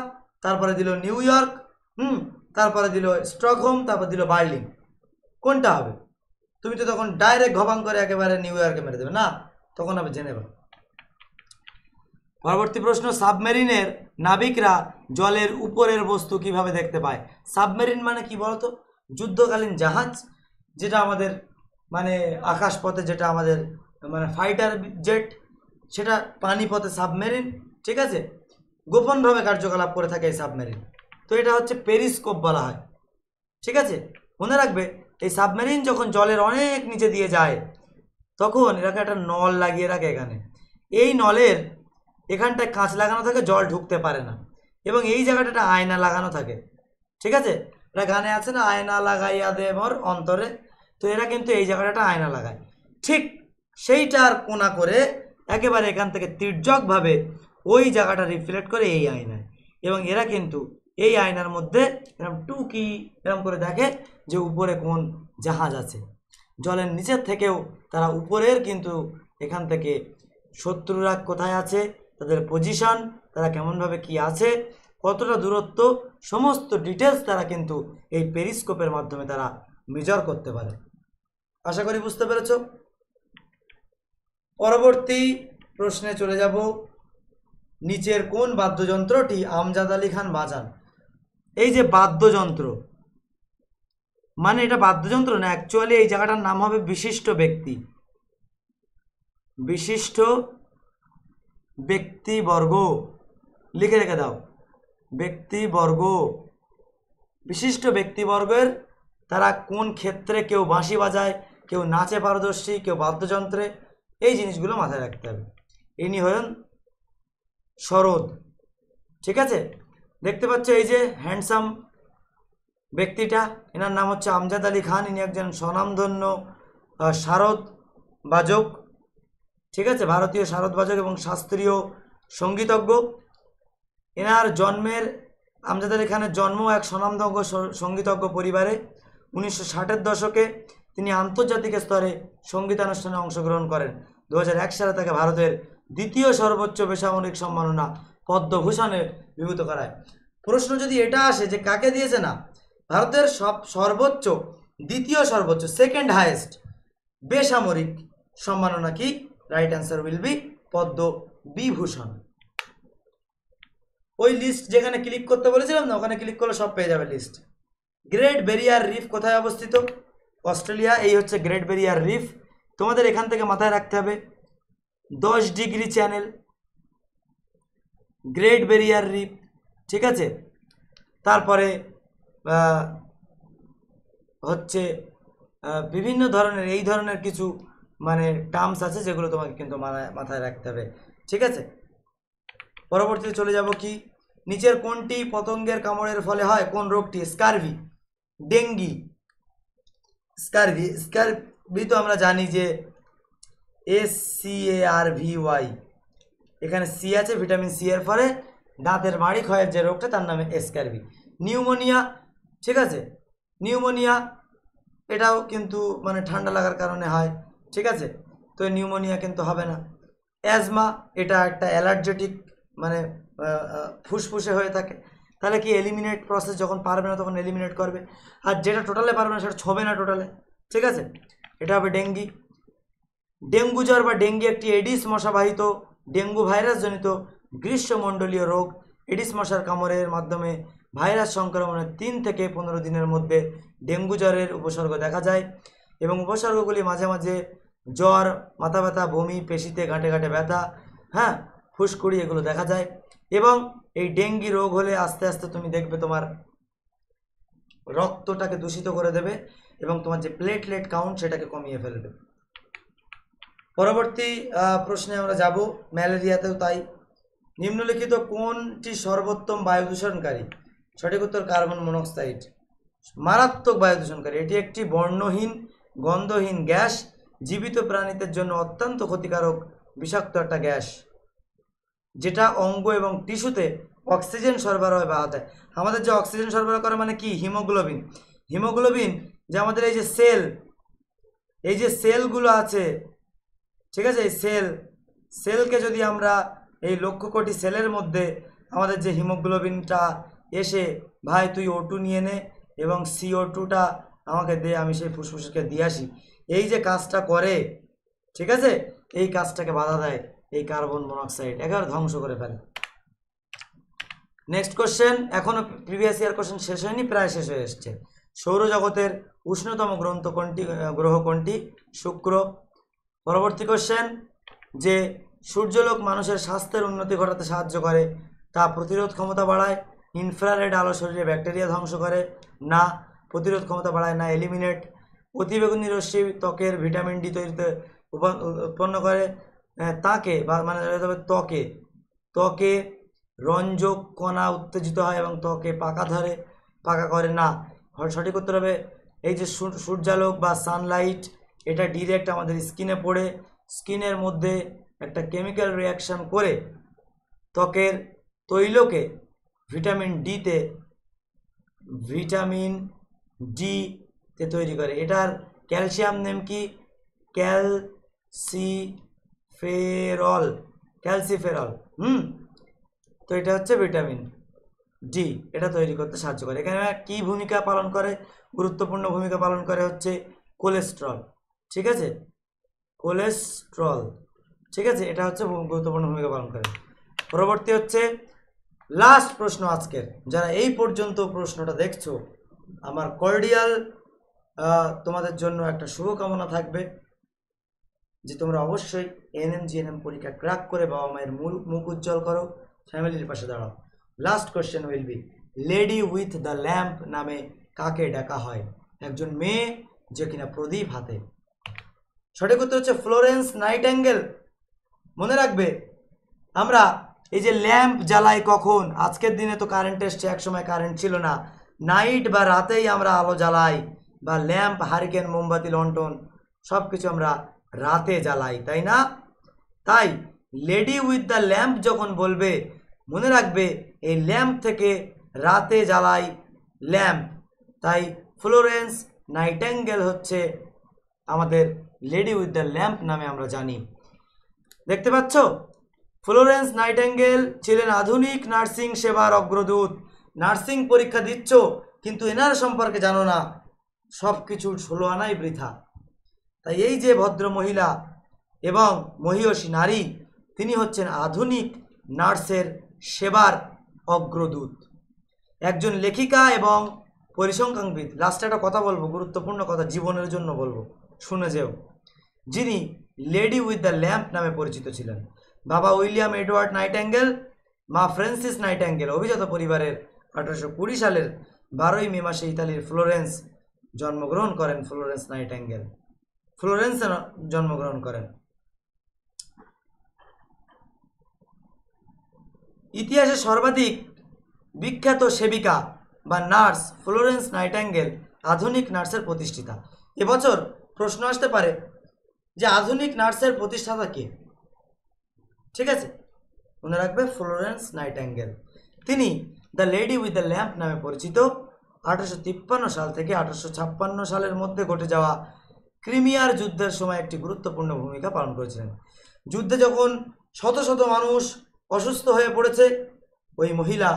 তারপরে দিল নিউ ইয়র্ক হুম তারপরে দিল স্টকহোম তারপর দিল বার্লিন কোনটা হবে তুমি তো তখন ডাইরেক্ট ঘবাং করে একেবারে নিউ ইয়র্কে মেরে দেবে না তখন হবে জেনেভা পরবর্তী প্রশ্ন সাবমেরিনের নাবিকরা জলের উপরের বস্তু কিভাবে দেখতে পায় সাবমেরিন মানে কি বলতো যুদ্ধকালীন জাহাজ যেটা আমাদের মানে আকাশপথে যেটা আমাদের মানে ফাইটার জেট সেটা পানিপথে সাবমেরিন ঠিক আছে গোপনভাবে কার্যকলাপ করে থাকে এই সাবমেরিন তো এটা হচ্ছে পেরিস্কোপ বলা হয় ঠিক আছে মনে রাখবে এই সাবমেরিন যখন জলের অনেক নিচে দিয়ে যায় তখন এরকম একটা নল লাগিয়ে রাখে এখানে এই নলের এখানটায় কাঁচ লাগানো থাকে জল ঢুকতে পারে না এবং এই জায়গাটা একটা আয়না লাগানো থাকে ঠিক আছে এটা গানে আছে না আয়না লাগাইয়া দে মর অন্তরে তো এরা কিন্তু এই জায়গাটা একটা আয়না লাগায় ঠিক সেইটার কোনা করে একেবারে এখান থেকে তির্যকভাবে ওই জায়গাটা রিফ্লেক্ট করে এই আয়নায় এবং এরা কিন্তু এই আয়নার মধ্যে এরকম টুকি এরকম করে দেখে যে উপরে কোন জাহাজ আছে জলের নিচের থেকেও তারা উপরের কিন্তু এখান থেকে শত্রুরা কোথায় আছে তাদের পজিশন তারা কেমনভাবে কি আছে কতটা দূরত্ব সমস্ত ডিটেলস তারা কিন্তু এই পেরিস্কোপের মাধ্যমে তারা মেজার করতে পারে আশা করি বুঝতে পেরেছ পরবর্তী প্রশ্নে চলে যাব নিচের কোন বাদ্যযন্ত্রটি আমজাদ আলী খান বাজান এই যে বাদ্যযন্ত্র মানে এটা বাদ্যযন্ত্র না অ্যাকচুয়ালি এই জায়গাটার নাম হবে বিশিষ্ট ব্যক্তি বিশিষ্ট ব্যক্তিবর্গ লিখে রেখে দাও ব্যক্তিবর্গ বিশিষ্ট ব্যক্তিবর্গের তারা কোন ক্ষেত্রে কেউ বাঁশি বাজায় কেউ নাচে পারদর্শী কেউ বাদ্যযন্ত্রে এই জিনিসগুলো মাথায় রাখতে হবে ইনি হলেন শরদ ঠিক আছে দেখতে পাচ্ছ এই যে হ্যান্ডসাম ব্যক্তিটা এনার নাম হচ্ছে আমজাদ আলী খান ইনি একজন স্বনামধন্য শারদ বাজক ঠিক আছে ভারতীয় শারদ বাজক এবং শাস্ত্রীয় সঙ্গীতজ্ঞ এনার জন্মের আমজাদের এখানে জন্ম এক স্বনামদজ্ঞ সঙ্গীতজ্ঞ পরিবারে উনিশশো ষাটের দশকে তিনি আন্তর্জাতিক স্তরে সঙ্গীতানুষ্ঠানে অংশগ্রহণ করেন দু সালে তাকে ভারতের দ্বিতীয় সর্বোচ্চ বেসামরিক সম্মাননা পদ্মভূষণে বিভূত করায় প্রশ্ন যদি এটা আসে যে কাকে দিয়েছে না ভারতের সব সর্বোচ্চ দ্বিতীয় সর্বোচ্চ সেকেন্ড হায়েস্ট বেসামরিক সম্মাননা কি রাইট অ্যান্সার উইল বি পদ্ম বিভূষণ ওই লিস্ট যেখানে ক্লিক করতে বলেছিলাম না ওখানে ক্লিক করলে সব পেয়ে যাবে লিস্ট গ্রেট বেরিয়ার রিফ কোথায় অবস্থিত অস্ট্রেলিয়া এই হচ্ছে গ্রেট বেরিয়ার রিফ তোমাদের এখান থেকে মাথায় রাখতে হবে দশ degree channel Great Barrier Reef ঠিক আছে তারপরে হচ্ছে বিভিন্ন ধরনের এই ধরনের কিছু মানে টার্মস আছে যেগুলো তোমাকে কিন্তু মাথায় রাখতে হবে ঠিক আছে পরবর্তীতে চলে যাব কি নিচের কোনটি পতঙ্গের কামড়ের ফলে হয় কোন রোগটি স্কারভি ডেঙ্গি স্কারভি স্কারভি তো আমরা জানি যে S C A R V Y এখানে সি আছে ভিটামিন সি এর ফলে দাঁতের মাড়ি ক্ষয়ের যে রোগটা তার নামে স্কারভি নিউমোনিয়া ঠিক আছে নিউমোনিয়া এটাও কিন্তু মানে ঠান্ডা লাগার কারণে হয় ঠিক আছে তো নিউমোনিয়া কিন্তু হবে না অ্যাজমা এটা একটা অ্যালার্জেটিক মানে ফুসফুসে হয়ে থাকে তাহলে কি এলিমিনেট প্রসেস যখন পারবে না তখন এলিমিনেট করবে আর যেটা টোটালে পারবে না সেটা ছবে না টোটালে ঠিক আছে এটা হবে ডেঙ্গি ডেঙ্গু জ্বর বা ডেঙ্গি একটি এডিস মশাবাহিত ডেঙ্গু ভাইরাসজনিত গ্রীষ্মমণ্ডলীয় রোগ এডিস মশার কামড়ের মাধ্যমে ভাইরাস সংক্রমণের তিন থেকে পনেরো দিনের মধ্যে ডেঙ্গু জ্বরের উপসর্গ দেখা যায় এবং উপসর্গগুলি মাঝে মাঝে জ্বর মাথা ব্যথা বমি পেশিতে ঘাটে ঘাটে ব্যথা হ্যাঁ ফুসকুড়ি এগুলো দেখা যায় এবং এই ডেঙ্গি রোগ হলে আস্তে আস্তে তুমি দেখবে তোমার রক্তটাকে দূষিত করে দেবে এবং তোমার যে প্লেটলেট কাউন্ট সেটাকে কমিয়ে ফেলবে পরবর্তী প্রশ্নে আমরা যাব ম্যালেরিয়াতেও তাই নিম্নলিখিত কোনটি সর্বোত্তম বায়ু দূষণকারী সঠিক উত্তর কার্বন মনোক্সাইড মারাত্মক বায়ু দূষণকারী এটি একটি বর্ণহীন গন্ধহীন গ্যাস জীবিত প্রাণীদের জন্য অত্যন্ত ক্ষতিকারক বিষাক্ত একটা গ্যাস যেটা অঙ্গ এবং টিস্যুতে অক্সিজেন সরবরাহ বাধা দেয় আমাদের যে অক্সিজেন সরবরাহ করে মানে কি হিমোগ্লোবিন হিমোগ্লোবিন যে আমাদের এই যে সেল এই যে সেলগুলো আছে ঠিক আছে এই সেল সেলকে যদি আমরা এই লক্ষ কোটি সেলের মধ্যে আমাদের যে হিমোগ্লোবিনটা এসে ভাই তুই ওটু নিয়ে নে এবং সিও টুটা আমাকে দে আমি সেই ফুসফুসকে দিয়ে আসি এই যে কাজটা করে ঠিক আছে এই কাজটাকে বাধা দেয় এই কার্বন মনোক্সাইড একেবারে ধ্বংস করে ফেলে নেক্সট কোশ্চেন এখনও প্রিভিয়াস ইয়ার কোশ্চেন শেষ হয়নি প্রায় শেষ হয়ে এসছে সৌরজগতের উষ্ণতম গ্রন্থ কোনটি গ্রহ কোনটি শুক্র পরবর্তী কোশ্চেন যে সূর্যলোক মানুষের স্বাস্থ্যের উন্নতি ঘটাতে সাহায্য করে তা প্রতিরোধ ক্ষমতা বাড়ায় ইনফ্রারেড আলো শরীরে ব্যাকটেরিয়া ধ্বংস করে না প্রতিরোধ ক্ষমতা বাড়ায় না এলিমিনেট অতিবেগুনি রশ্মি ত্বকের ভিটামিন ডি তৈরিতে উৎপন্ন করে হ্যাঁ, তাকে বা মানে হবে ত্বকে ত্বকে রঞ্জক কণা উত্তেজিত হয় এবং ত্বকে পাকা ধরে পাকা করে না সঠিক উত্তর হবে এই যে সূর্যালোক বা সানলাইট এটা ডিরেক্ট আমাদের স্কিনে পড়ে স্কিনের মধ্যে একটা কেমিক্যাল রিয়াকশান করে ত্বকের তৈলকে ভিটামিন ডিতে ভিটামিন ডি তে তৈরি করে এটার ক্যালসিয়াম নেম কি ক্যালসি ফেরল ক্যালসিফেরল হুম তো এটা হচ্ছে ভিটামিন ডি এটা তৈরি করতে সাহায্য করে এখানে কি ভূমিকা পালন করে গুরুত্বপূর্ণ ভূমিকা পালন করে হচ্ছে কোলেস্ট্রল ঠিক আছে কোলেস্ট্রল ঠিক আছে এটা হচ্ছে গুরুত্বপূর্ণ ভূমিকা পালন করে পরবর্তী হচ্ছে লাস্ট প্রশ্ন আজকের যারা এই পর্যন্ত প্রশ্নটা দেখছো আমার কর্ডিয়াল তোমাদের জন্য একটা শুভকামনা থাকবে যে তোমরা অবশ্যই এন জিএনএম পরীক্ষা ক্র্যাক করে বাবা মায়ের মূল মুখ উজ্জ্বল করো ফ্যামিলির পাশে দাঁড়াও last question will be lady with the lamp নামে কাকে ডাকা হয় একজন মেয়ে যে কিনা প্রদীপ হাতে সঠিক উত্তর হচ্ছে ফ্লোরেন্স নাইট অ্যাঙ্গেল মনে রাখবে আমরা এই যে ল্যাম্প জ্বালাই কখন আজকের দিনে তো কারেন্ট এসছে একসময় কারেন্ট ছিল না নাইট বা রাতেই আমরা আলো জ্বালাই বা ল্যাম্প হারিকেন মোমবাতি লন্টন সব কিছু আমরা রাতে জ্বালাই তাই না তাই লেডি উইথ দ্য ল্যাম্প যখন বলবে মনে রাখবে এই ল্যাম্প থেকে রাতে জ্বালাই ল্যাম্প তাই ফ্লোরেন্স নাইটেঙ্গেল হচ্ছে আমাদের লেডি উইথ দ্য ল্যাম্প নামে আমরা জানি দেখতে পাচ্ছ ফ্লোরেন্স নাইটেঙ্গেল ছিলেন আধুনিক নার্সিং সেবার অগ্রদূত নার্সিং পরীক্ষা দিচ্ছ কিন্তু এনার সম্পর্কে জানো না সব কিছু ষোলো আনাই বৃথা তাই এই যে ভদ্র মহিলা এবং মহিষী নারী তিনি হচ্ছেন আধুনিক নার্সের সেবার অগ্রদূত একজন লেখিকা এবং পরিসংখ্যানবিদ লাস্টে একটা কথা বলবো গুরুত্বপূর্ণ কথা জীবনের জন্য বলবো শুনে যেও যিনি লেডি উইথ দ্য ল্যাম্প নামে পরিচিত ছিলেন বাবা উইলিয়াম এডওয়ার্ড নাইট অ্যাঙ্গেল মা ফ্রেন্সিস নাইট অ্যাঙ্গেল অভিজাত পরিবারের আঠারোশো কুড়ি সালের বারোই মে মাসে ইতালির ফ্লোরেন্স জন্মগ্রহণ করেন ফ্লোরেন্স নাইট অ্যাঙ্গেল ফ্লোরেন্সে জন্মগ্রহণ করেন ইতিহাসে সর্বাধিক বিখ্যাত সেবিকা বা নার্স ফ্লোরেন্স নাইটাঙ্গেল আধুনিক নার্সের প্রতিষ্ঠিতা এবছর প্রশ্ন আসতে পারে যে আধুনিক নার্সের প্রতিষ্ঠাতা কে ঠিক আছে মনে রাখবে ফ্লোরেন্স নাইটাঙ্গেল তিনি the lady with the lamp নামে পরিচিত আঠারোশো সাল থেকে আঠারোশো সালের মধ্যে ঘটে যাওয়া ক্রিমিয়ার যুদ্ধের সময় একটি গুরুত্বপূর্ণ ভূমিকা পালন করেছিলেন যুদ্ধে যখন শত শত মানুষ অসুস্থ হয়ে পড়েছে ওই মহিলা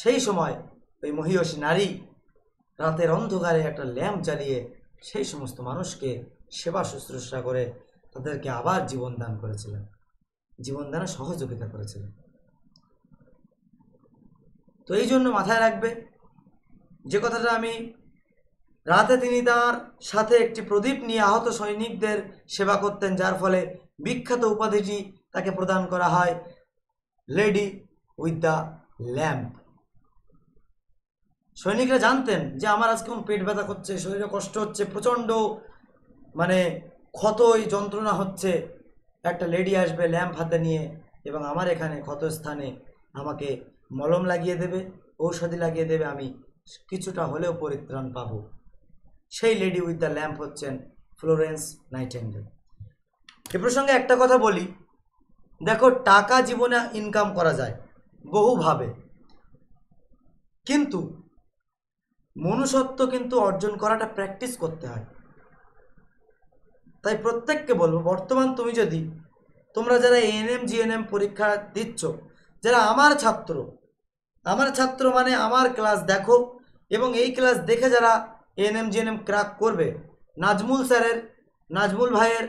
সেই সময় ওই মহিয়সী নারী রাতের অন্ধকারে একটা ল্যাম্প চালিয়ে সেই সমস্ত মানুষকে সেবা শুশ্রূষা করে তাদেরকে আবার জীবন দান করেছিলেন জীবনদানে সহযোগিতা করেছিলেন তো এই জন্য মাথায় রাখবে যে কথাটা আমি রাতে তিনি তার সাথে একটি প্রদীপ নিয়ে আহত সৈনিকদের সেবা করতেন যার ফলে বিখ্যাত উপাধিটি তাকে প্রদান করা হয় লেডি উইথ দ্য ল্যাম্প সৈনিকরা জানতেন যে আমার আজকে কোন পেট ব্যথা করছে শরীরে কষ্ট হচ্ছে প্রচণ্ড মানে ক্ষতই যন্ত্রণা হচ্ছে একটা লেডি আসবে ল্যাম্প হাতে নিয়ে এবং আমার এখানে ক্ষত স্থানে আমাকে মলম লাগিয়ে দেবে ঔষধি লাগিয়ে দেবে আমি কিছুটা হলেও পরিত্রাণ পাবো সেই লেডি উইথ দ্য ল্যাম্প হচ্ছেন ফ্লোরেন্স নাইটেঙ্গেল এ প্রসঙ্গে একটা কথা বলি দেখো টাকা জীবনে ইনকাম করা যায় বহুভাবে কিন্তু মনুষ্যত্ব কিন্তু অর্জন করাটা প্র্যাকটিস করতে হয় তাই প্রত্যেককে বলবো বর্তমান তুমি যদি তোমরা যারা এএনএম জিএনএম পরীক্ষা দিচ্ছ যারা আমার ছাত্র আমার ছাত্র মানে আমার ক্লাস দেখো এবং এই ক্লাস দেখে যারা এএনএম জিএনএম ক্র্যাক করবে নাজমুল স্যারের নাজমুল ভাইয়ের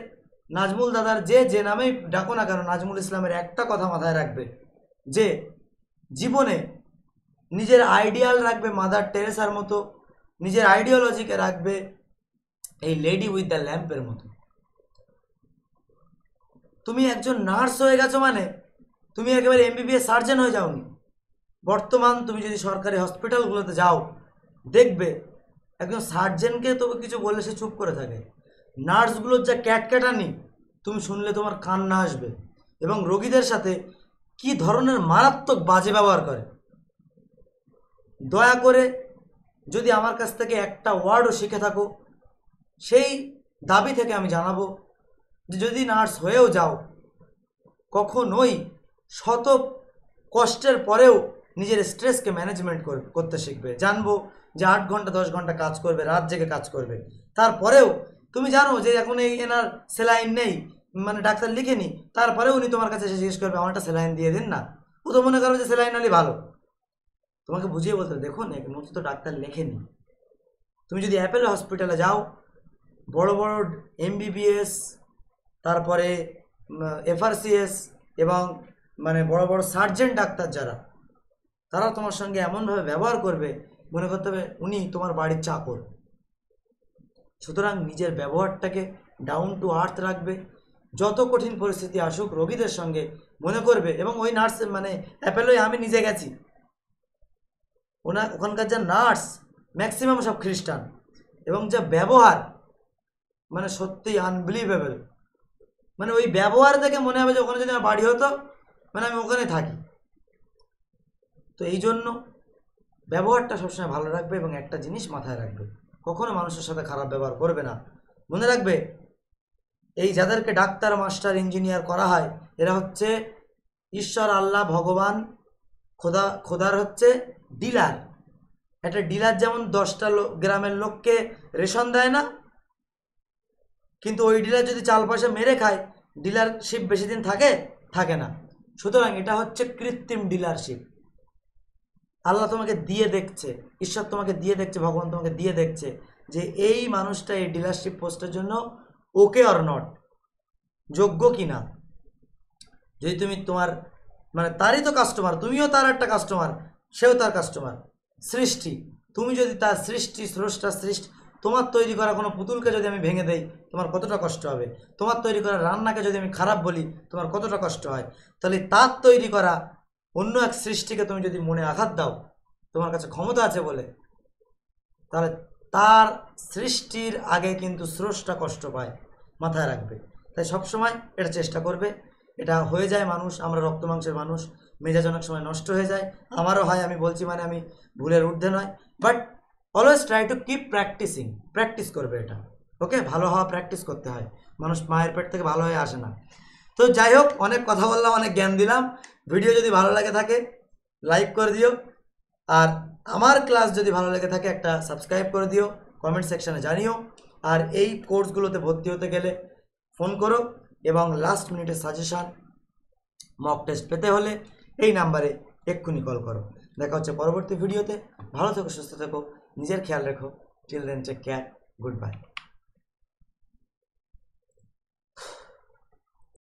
নাজমুল দাদার যে যে নামেই ডাকো না কেন নাজমুল ইসলামের একটা কথা মাথায় রাখবে যে জীবনে নিজের আইডিয়াল রাখবে মাদার টেরেসার মতো নিজের আইডিওলজিকে রাখবে এই লেডি উইথ দ্য ল্যাম্পের মতো তুমি একজন নার্স হয়ে গেছো মানে তুমি একেবারে এমবিবিএস সার্জন হয়ে যাওনি বর্তমান তুমি যদি সরকারি হসপিটালগুলোতে যাও দেখবে একজন সার্জেনকে তবে কিছু বললে সে চুপ করে থাকে নার্সগুলোর যা ক্যাটক্যাটানি তুমি শুনলে তোমার কান্না আসবে এবং রোগীদের সাথে কি ধরনের মারাত্মক বাজে ব্যবহার করে দয়া করে যদি আমার কাছ থেকে একটা ওয়ার্ডও শিখে থাকো সেই দাবি থেকে আমি জানাবো যে যদি নার্স হয়েও যাও কখনোই শত কষ্টের পরেও নিজের স্ট্রেসকে ম্যানেজমেন্ট করতে শিখবে জানবো যে আট ঘন্টা দশ ঘন্টা কাজ করবে রাত জেগে কাজ করবে তারপরেও তুমি জানো যে এখন এই এনার সেলাইন নেই মানে ডাক্তার লিখেনি তারপরেও উনি তোমার কাছে এসে জিজ্ঞেস করবে আমার একটা সেলাইন দিয়ে দিন না ও তো মনে করো যে সেলাইন আলি ভালো তোমাকে বুঝিয়ে বলতে দেখুন এক নতুন তো ডাক্তার লেখেনি তুমি যদি অ্যাপেল হসপিটালে যাও বড় বড় এমবিবিএস তারপরে এফআরসিএস এবং মানে বড় বড় সার্জেন্ট ডাক্তার যারা তারা তোমার সঙ্গে এমনভাবে ব্যবহার করবে মনে করতে হবে উনি তোমার বাড়ির চাকর সুতরাং নিজের ব্যবহারটাকে ডাউন টু আর্থ রাখবে যত কঠিন পরিস্থিতি আসুক রোগীদের সঙ্গে মনে করবে এবং ওই নার্স মানে অ্যাপেলোয় আমি নিজে গেছি ওনা ওখানকার যা নার্স ম্যাক্সিমাম সব খ্রিস্টান এবং যা ব্যবহার মানে সত্যি আনবিলিভেবল মানে ওই ব্যবহার দেখে মনে হবে যে ওখানে যদি আমার বাড়ি হতো মানে আমি ওখানে থাকি তো এই জন্য ব্যবহারটা সবসময় ভালো রাখবে এবং একটা জিনিস মাথায় রাখবে কখনো মানুষের সাথে খারাপ ব্যবহার করবে না মনে রাখবে এই যাদেরকে ডাক্তার মাস্টার ইঞ্জিনিয়ার করা হয় এরা হচ্ছে ঈশ্বর আল্লাহ ভগবান খোদা খোদার হচ্ছে ডিলার একটা ডিলার যেমন দশটা গ্রামের লোককে রেশন দেয় না কিন্তু ওই ডিলার যদি চাল পয়সা মেরে খায় ডিলারশিপ বেশি দিন থাকে থাকে না সুতরাং এটা হচ্ছে কৃত্রিম ডিলারশিপ আল্লাহ তোমাকে দিয়ে দেখছে ঈশ্বর তোমাকে দিয়ে দেখছে ভগবান তোমাকে দিয়ে দেখছে যে এই মানুষটা এই ডিলারশিপ পোস্টের জন্য ওকে অর নট যোগ্য কি না যদি তুমি তোমার মানে তারই তো কাস্টমার তুমিও তার একটা কাস্টমার সেও তার কাস্টমার সৃষ্টি তুমি যদি তার সৃষ্টি স্রষ্টা সৃষ্টি তোমার তৈরি করা কোনো পুতুলকে যদি আমি ভেঙে দেই তোমার কতটা কষ্ট হবে তোমার তৈরি করা রান্নাকে যদি আমি খারাপ বলি তোমার কতটা কষ্ট হয় তাহলে তার তৈরি করা অন্য এক সৃষ্টিকে তুমি যদি মনে আঘাত দাও তোমার কাছে ক্ষমতা আছে বলে তাহলে তার সৃষ্টির আগে কিন্তু স্রষ্টা কষ্ট পায় মাথায় রাখবে তাই সবসময় এটা চেষ্টা করবে এটা হয়ে যায় মানুষ আমরা রক্ত মাংসের মানুষ মেজাজনক সময় নষ্ট হয়ে যায় আমারও হয় আমি বলছি মানে আমি ভুলের ঊর্ধ্বে নয় but always try to keep practising practice করবে এটা ওকে ভালো হওয়া প্র্যাকটিস করতে হয় মানুষ মায়ের পেট থেকে ভালো হয়ে আসে না তো যাই হোক অনেক কথা বললাম অনেক জ্ঞান দিলাম ভিডিও যদি ভালো লাগে থাকে লাইক করে দিও আর আমার ক্লাস যদি ভালো লাগে থাকে একটা সাবস্ক্রাইব করে দিও কমেন্ট সেকশানে জানিও আর এই কোর্সগুলোতে ভর্তি হতে গেলে ফোন করো এবং লাস্ট মিনিটের সাজেশান মক টেস্ট পেতে হলে এই নাম্বারে এক্ষুনি কল করো দেখা হচ্ছে পরবর্তী ভিডিওতে ভালো থেকো সুস্থ থেকো নিজের খেয়াল রেখো children check care good bye